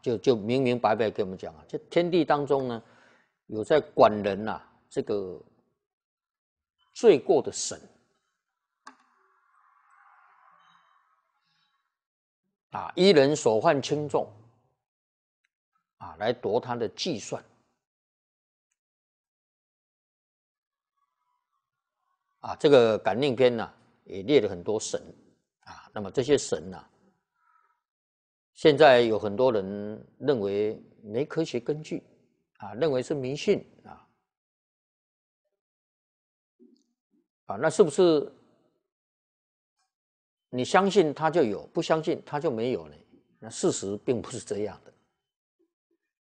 就就明明白白跟我们讲啊，这天地当中呢，有在管人呐，这个罪过的神啊，一人所犯轻重啊，来夺他的计算啊。这个感应篇呢，也列了很多神啊，那么这些神呢。现在有很多人认为没科学根据，啊，认为是迷信，啊，啊，那是不是你相信它就有，不相信它就没有呢？那事实并不是这样的，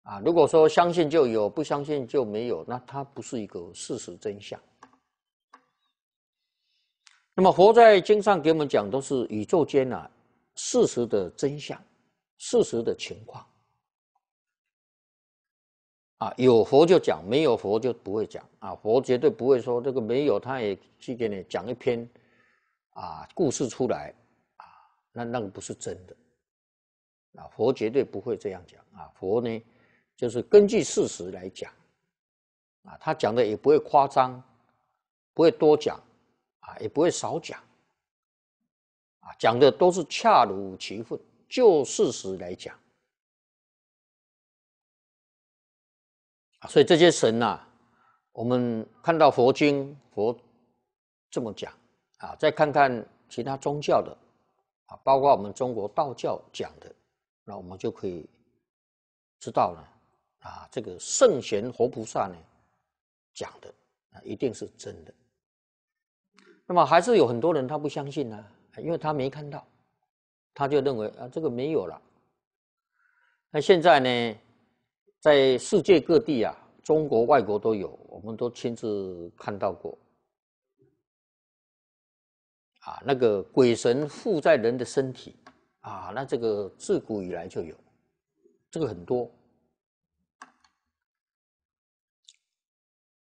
啊，如果说相信就有，不相信就没有，那它不是一个事实真相。那么佛在经上给我们讲，都是宇宙间啊事实的真相。事实的情况，啊，有佛就讲，没有佛就不会讲，啊，佛绝对不会说这个没有，他也去给你讲一篇，啊，故事出来，啊，那那个不是真的，啊，佛绝对不会这样讲，啊，佛呢，就是根据事实来讲，啊，他讲的也不会夸张，不会多讲，啊，也不会少讲，啊，讲的都是恰如其分。就事实来讲，所以这些神呐，我们看到佛经佛这么讲啊，再看看其他宗教的啊，包括我们中国道教讲的，那我们就可以知道了啊。这个圣贤、佛菩萨呢讲的啊，一定是真的。那么还是有很多人他不相信呢，因为他没看到。他就认为啊，这个没有了。那现在呢，在世界各地啊，中国、外国都有，我们都亲自看到过。啊，那个鬼神附在人的身体，啊，那这个自古以来就有，这个很多。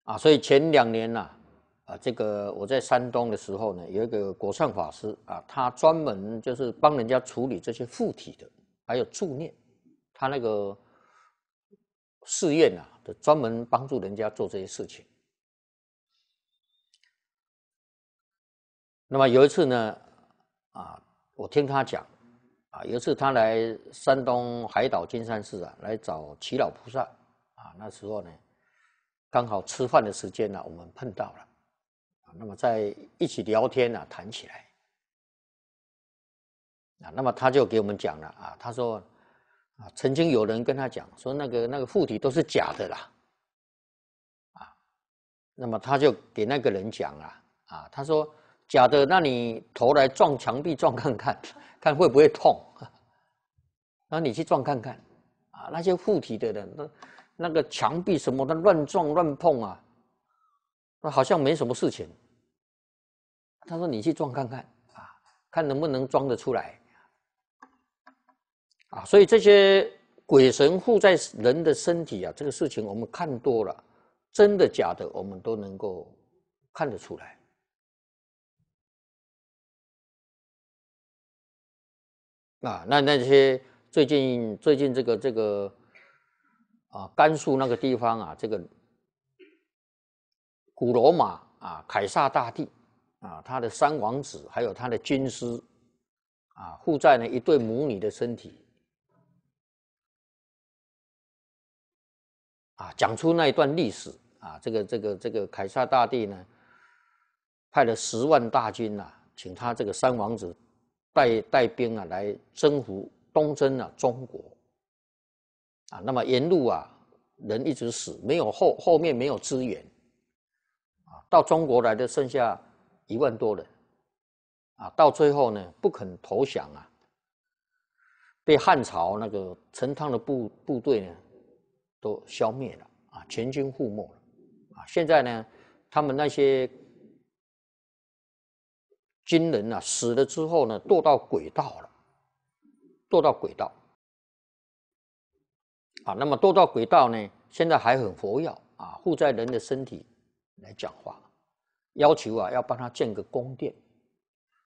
啊，所以前两年呢。啊，这个我在山东的时候呢，有一个国善法师啊，他专门就是帮人家处理这些附体的，还有助念，他那个寺院啊，就专门帮助人家做这些事情。那么有一次呢，啊，我听他讲，啊，有一次他来山东海岛金山寺啊，来找齐老菩萨，啊，那时候呢，刚好吃饭的时间呢，我们碰到了。那么在一起聊天啊，谈起来啊，那么他就给我们讲了啊，他说啊，曾经有人跟他讲说，那个那个附体都是假的啦，啊，那么他就给那个人讲了啊，他说假的，那你头来撞墙壁撞看看，看会不会痛？那你去撞看看啊，那些附体的人那那个墙壁什么的乱撞乱碰啊，那好像没什么事情。他说：“你去撞看看啊，看能不能装得出来啊？所以这些鬼神附在人的身体啊，这个事情我们看多了，真的假的我们都能够看得出来啊。那那些最近最近这个这个啊，甘肃那个地方啊，这个古罗马啊，凯撒大帝。”啊，他的三王子还有他的军师，啊，护在呢一对母女的身体，啊，讲出那一段历史啊，这个这个这个凯撒大帝呢，派了十万大军呐，请他这个三王子带带兵啊来征服东征啊中国，啊，那么沿路啊人一直死，没有后后面没有支援，啊，到中国来的剩下。一万多人，啊，到最后呢不肯投降啊，被汉朝那个陈汤的部部队呢，都消灭了啊，全军覆没了啊。现在呢，他们那些军人呢死了之后呢，堕到轨道了，堕到轨道，啊，那么堕到轨道呢，现在还很活跃啊，附在人的身体来讲话。要求啊，要帮他建个宫殿，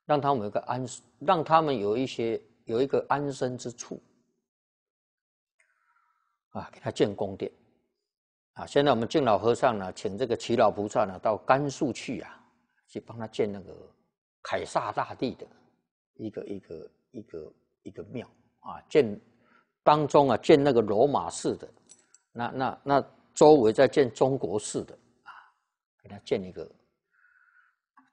让他们有个安，让他们有一些有一个安身之处，啊，给他建宫殿，啊，现在我们敬老和尚呢，请这个祈老菩萨呢到甘肃去啊，去帮他建那个凯撒大帝的一个一个一个一个庙啊，建当中啊建那个罗马式的，那那那周围在建中国式的啊，给他建一个。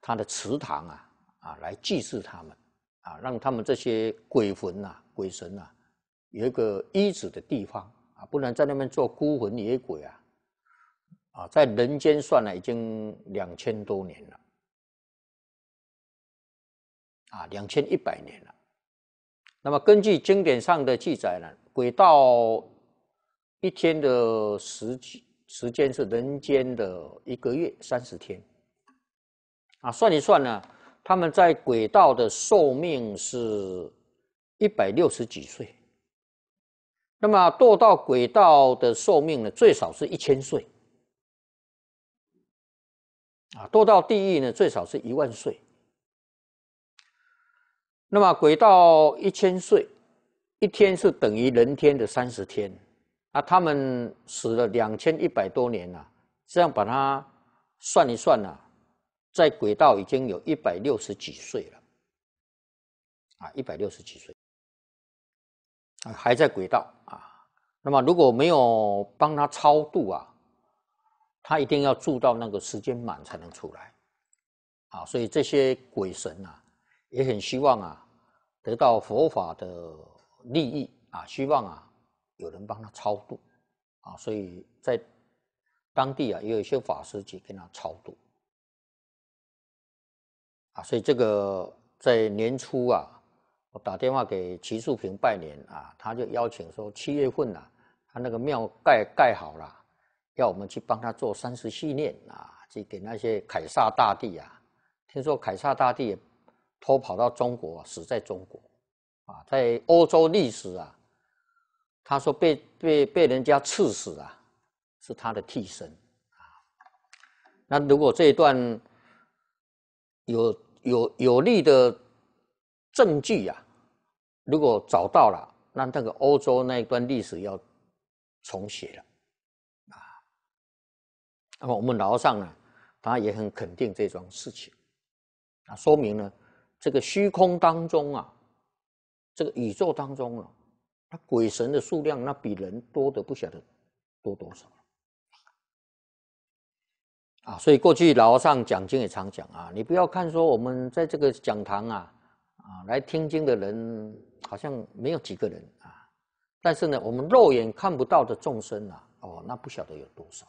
他的祠堂啊，啊，来祭祀他们，啊，让他们这些鬼魂呐、鬼神呐，有一个依止的地方啊，不能在那边做孤魂野鬼啊，啊，在人间算了，已经两千多年了，啊，两千一百年了。那么根据经典上的记载呢，鬼道一天的时时间是人间的一个月三十天。啊，算一算呢，他们在轨道的寿命是一百六十几岁。那么堕到轨道的寿命呢，最少是一千岁。啊，堕到地狱呢，最少是一万岁。那么轨道一千岁，一天是等于人天的三十天。啊，他们死了两千一百多年了，这样把它算一算呢？在轨道已经有一百六十几岁了，啊，一百六十几岁，啊，还在轨道啊。那么如果没有帮他超度啊，他一定要住到那个时间满才能出来，啊，所以这些鬼神啊，也很希望啊，得到佛法的利益啊，希望啊，有人帮他超度，啊，所以在当地啊，也有一些法师去跟他超度。啊，所以这个在年初啊，我打电话给齐树平拜年啊，他就邀请说七月份啊，他那个庙盖盖好了，要我们去帮他做三十七念啊，去给那些凯撒大帝啊。听说凯撒大帝也偷跑到中国，死在中国，啊，在欧洲历史啊，他说被被被人家刺死啊，是他的替身啊。那如果这一段。有有有力的证据呀，如果找到了，那那个欧洲那一段历史要重写了啊。那么我们老上呢，他也很肯定这桩事情，那说明呢，这个虚空当中啊，这个宇宙当中啊，他鬼神的数量那比人多的不晓得多多少。啊，所以过去老和尚讲经也常讲啊，你不要看说我们在这个讲堂啊，啊来听经的人好像没有几个人啊，但是呢，我们肉眼看不到的众生啊，哦，那不晓得有多少，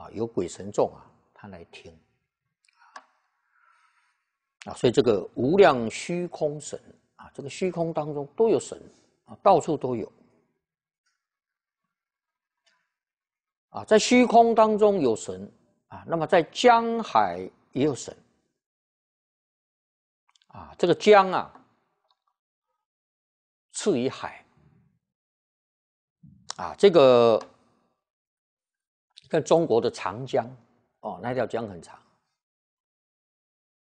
啊，有鬼神众啊，他来听，啊，所以这个无量虚空神啊，这个虚空当中都有神啊，到处都有。啊，在虚空当中有神，啊，那么在江海也有神，啊，这个江啊，次于海，啊，这个跟中国的长江，哦，那条江很长，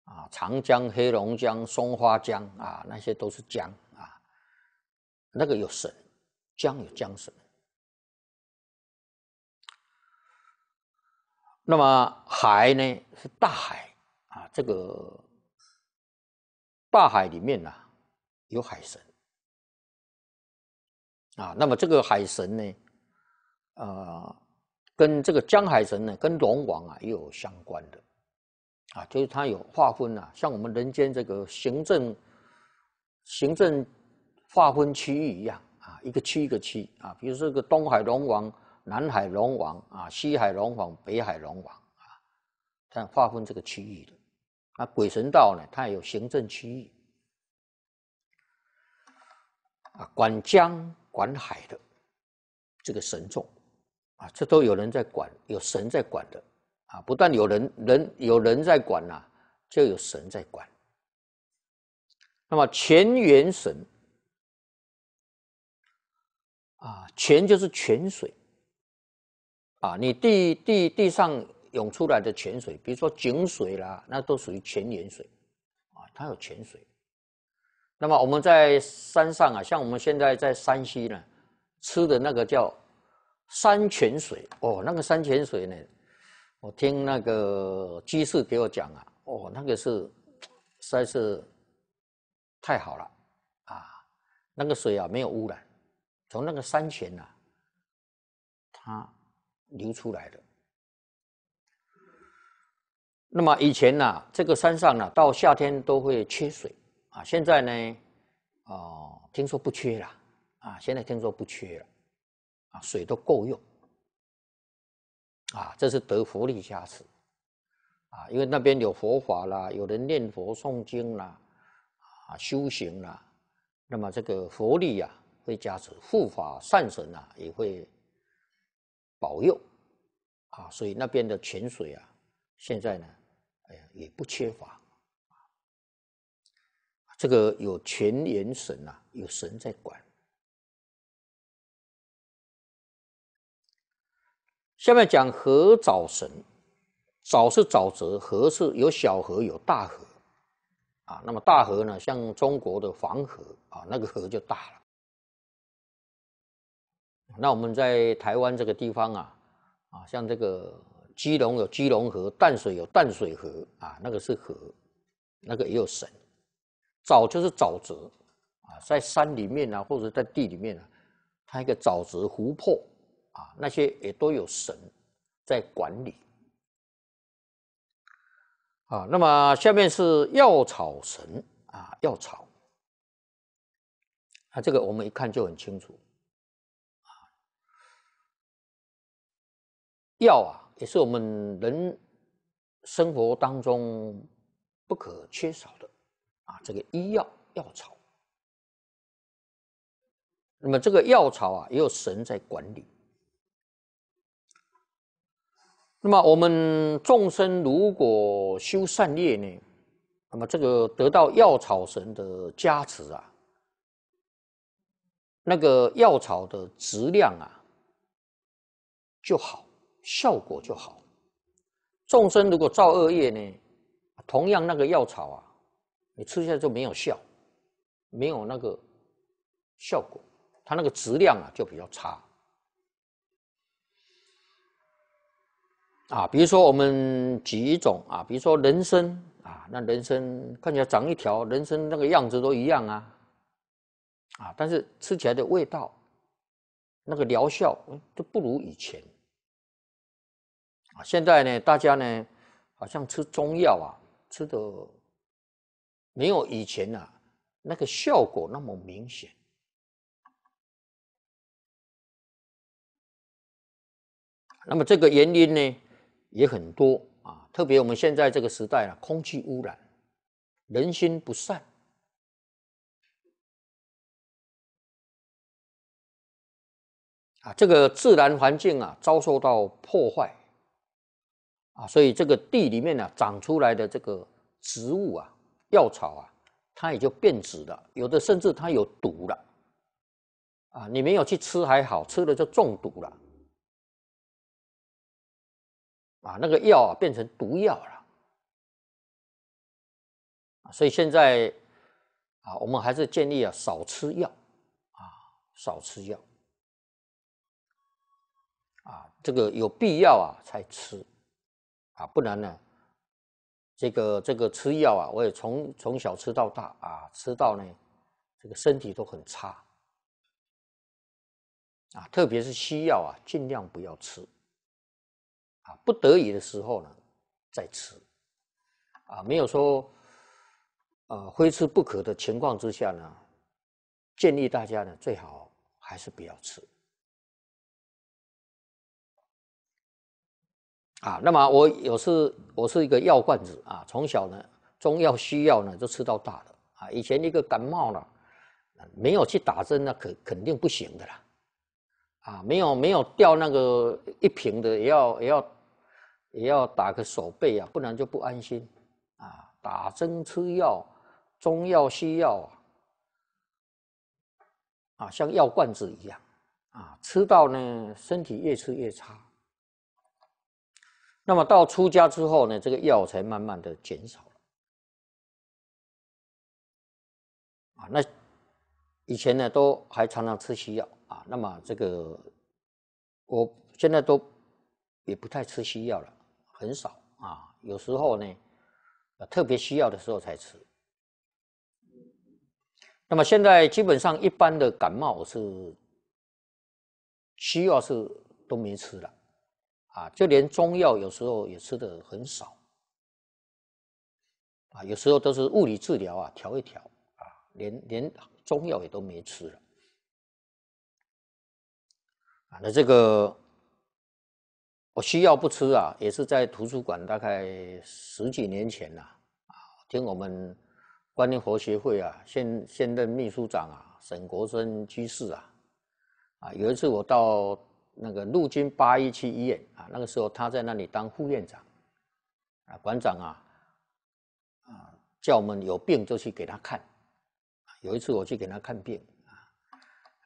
啊，长江、黑龙江、松花江啊，那些都是江啊，那个有神，江有江神。那么海呢是大海啊，这个大海里面呢有海神啊。那么这个海神呢，呃，跟这个江海神呢，跟龙王啊也有相关的啊，就是它有划分啊，像我们人间这个行政、行政划分区域一样啊，一个区一个区啊，比如这个东海龙王。南海龙王啊，西海龙王，北海龙王啊，它划分这个区域的。那鬼神道呢，它也有行政区域啊，管江管海的这个神众啊，这都有人在管，有神在管的啊。不但有人人有人在管呐，就有神在管。那么乾元神啊，乾就是泉水。啊，你地地地上涌出来的泉水，比如说井水啦，那都属于浅盐水，啊，它有泉水。那么我们在山上啊，像我们现在在山西呢，吃的那个叫山泉水哦，那个山泉水呢，我听那个居士给我讲啊，哦，那个是实在是太好了啊，那个水啊没有污染，从那个山泉呐，它。流出来的。那么以前呢，这个山上呢，到夏天都会缺水啊。现在呢，哦，听说不缺了啊。现在听说不缺了啊，水都够用啊。这是得佛力加持啊，因为那边有佛法啦，有人念佛诵经啦，啊，修行啦。那么这个佛力呀，会加持护法善神啊，也会。保佑啊！所以那边的泉水啊，现在呢，哎呀，也不缺乏。这个有泉眼神啊，有神在管。下面讲河沼神，沼是沼泽，河是有小河有大河啊。那么大河呢，像中国的黄河啊，那个河就大了。那我们在台湾这个地方啊，啊，像这个基隆有基隆河，淡水有淡水河啊，那个是河，那个也有神。沼就是沼泽啊，在山里面啊，或者在地里面啊，它一个沼泽湖泊啊，那些也都有神在管理。啊，那么下面是药草神啊，药草。它这个我们一看就很清楚。药啊，也是我们人生活当中不可缺少的啊。这个医药药草，那么这个药草啊，也有神在管理。那么我们众生如果修善业呢，那么这个得到药草神的加持啊，那个药草的质量啊就好。效果就好。众生如果造恶业呢，同样那个药草啊，你吃下就没有效，没有那个效果，它那个质量啊就比较差。啊，比如说我们几种啊，比如说人参啊，那人参看起来长一条，人参那个样子都一样啊，啊，但是吃起来的味道，那个疗效都不如以前。现在呢，大家呢，好像吃中药啊，吃的没有以前啊那个效果那么明显。那么这个原因呢，也很多啊，特别我们现在这个时代啊，空气污染，人心不善，啊，这个自然环境啊，遭受到破坏。啊，所以这个地里面呢，长出来的这个植物啊，药草啊，它也就变质了，有的甚至它有毒了，啊，你没有去吃还好，吃了就中毒了，啊，那个药啊变成毒药了，所以现在啊，我们还是建议啊，少吃药，啊，少吃药，啊，这个有必要啊才吃。啊，不然呢？这个这个吃药啊，我也从从小吃到大啊，吃到呢，这个身体都很差。啊，特别是西药啊，尽量不要吃。啊，不得已的时候呢，再吃。啊，没有说，呃，非吃不可的情况之下呢，建议大家呢，最好还是不要吃。啊，那么我有是，我是一个药罐子啊。从小呢，中药西药呢，就吃到大的啊。以前一个感冒了，没有去打针，那肯肯定不行的啦。啊，没有没有吊那个一瓶的，也要也要也要打个手背啊，不然就不安心。啊，打针吃药，中药西药啊，啊，像药罐子一样啊，吃到呢，身体越吃越差。那么到出家之后呢，这个药才慢慢的减少了。啊，那以前呢都还常常吃西药啊，那么这个我现在都也不太吃西药了，很少啊，有时候呢，特别需要的时候才吃。那么现在基本上一般的感冒是西药是都没吃了。啊，就连中药有时候也吃的很少，啊，有时候都是物理治疗啊，调一调，啊，连连中药也都没吃了，啊，那这个我西药不吃啊，也是在图书馆大概十几年前呐，啊，听我们观音佛学会啊，现现任秘书长啊，沈国生居士啊，啊，有一次我到。那个陆军八一七医院啊，那个时候他在那里当副院长，啊，馆长啊，啊，叫我们有病就去给他看。有一次我去给他看病，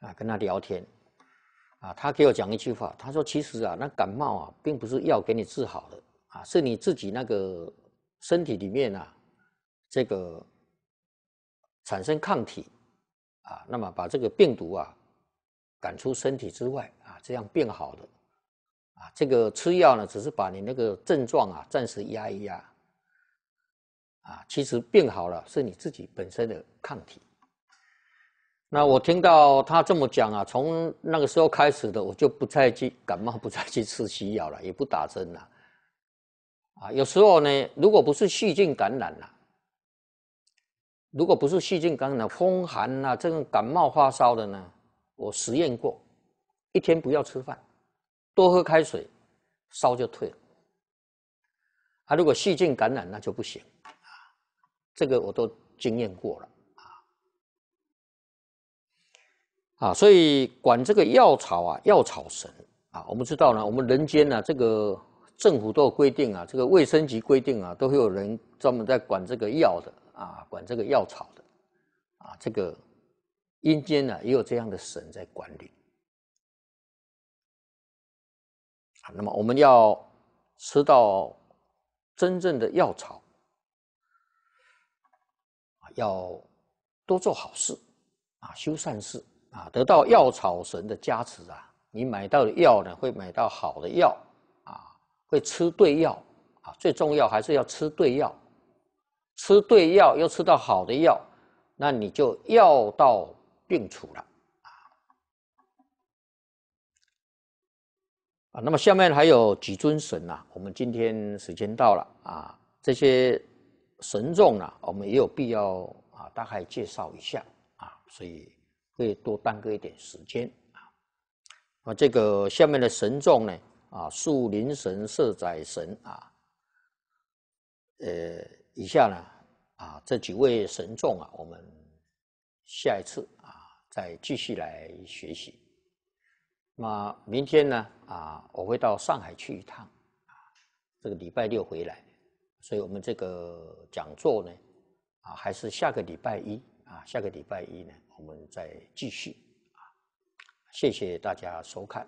啊，啊，跟他聊天，啊，他给我讲一句话，他说：“其实啊，那感冒啊，并不是药给你治好的，啊，是你自己那个身体里面啊，这个产生抗体，啊，那么把这个病毒啊。”赶出身体之外啊，这样变好了啊。这个吃药呢，只是把你那个症状啊，暂时压一压啊。其实变好了是你自己本身的抗体。那我听到他这么讲啊，从那个时候开始的，我就不再去感冒，不再去吃西药了，也不打针了啊。有时候呢，如果不是细菌感染了，如果不是细菌感染，风寒啊，这种感冒发烧的呢。我实验过，一天不要吃饭，多喝开水，烧就退了。啊，如果细菌感染那就不行啊。这个我都经验过了啊。啊，所以管这个药草啊，药草神啊，我们知道呢，我们人间呢，这个政府都有规定啊，这个卫生局规定啊，都会有人专门在管这个药的啊，管这个药草的啊，这个。阴间呢也有这样的神在管理那么我们要吃到真正的药草要多做好事啊，修善事啊，得到药草神的加持啊。你买到的药呢，会买到好的药啊，会吃对药啊。最重要还是要吃对药，吃对药又吃到好的药，那你就要到。并除了啊啊，那么下面还有几尊神呐？我们今天时间到了啊，这些神众呢，我们也有必要啊，大概介绍一下啊，所以会多耽搁一点时间啊。那这个下面的神众呢啊，树林神、色仔神啊，呃，以下呢啊，这几位神众啊，我们下一次。再继续来学习，那么明天呢？啊，我会到上海去一趟，啊，这个礼拜六回来，所以我们这个讲座呢，啊，还是下个礼拜一，啊，下个礼拜一呢，我们再继续，啊，谢谢大家收看。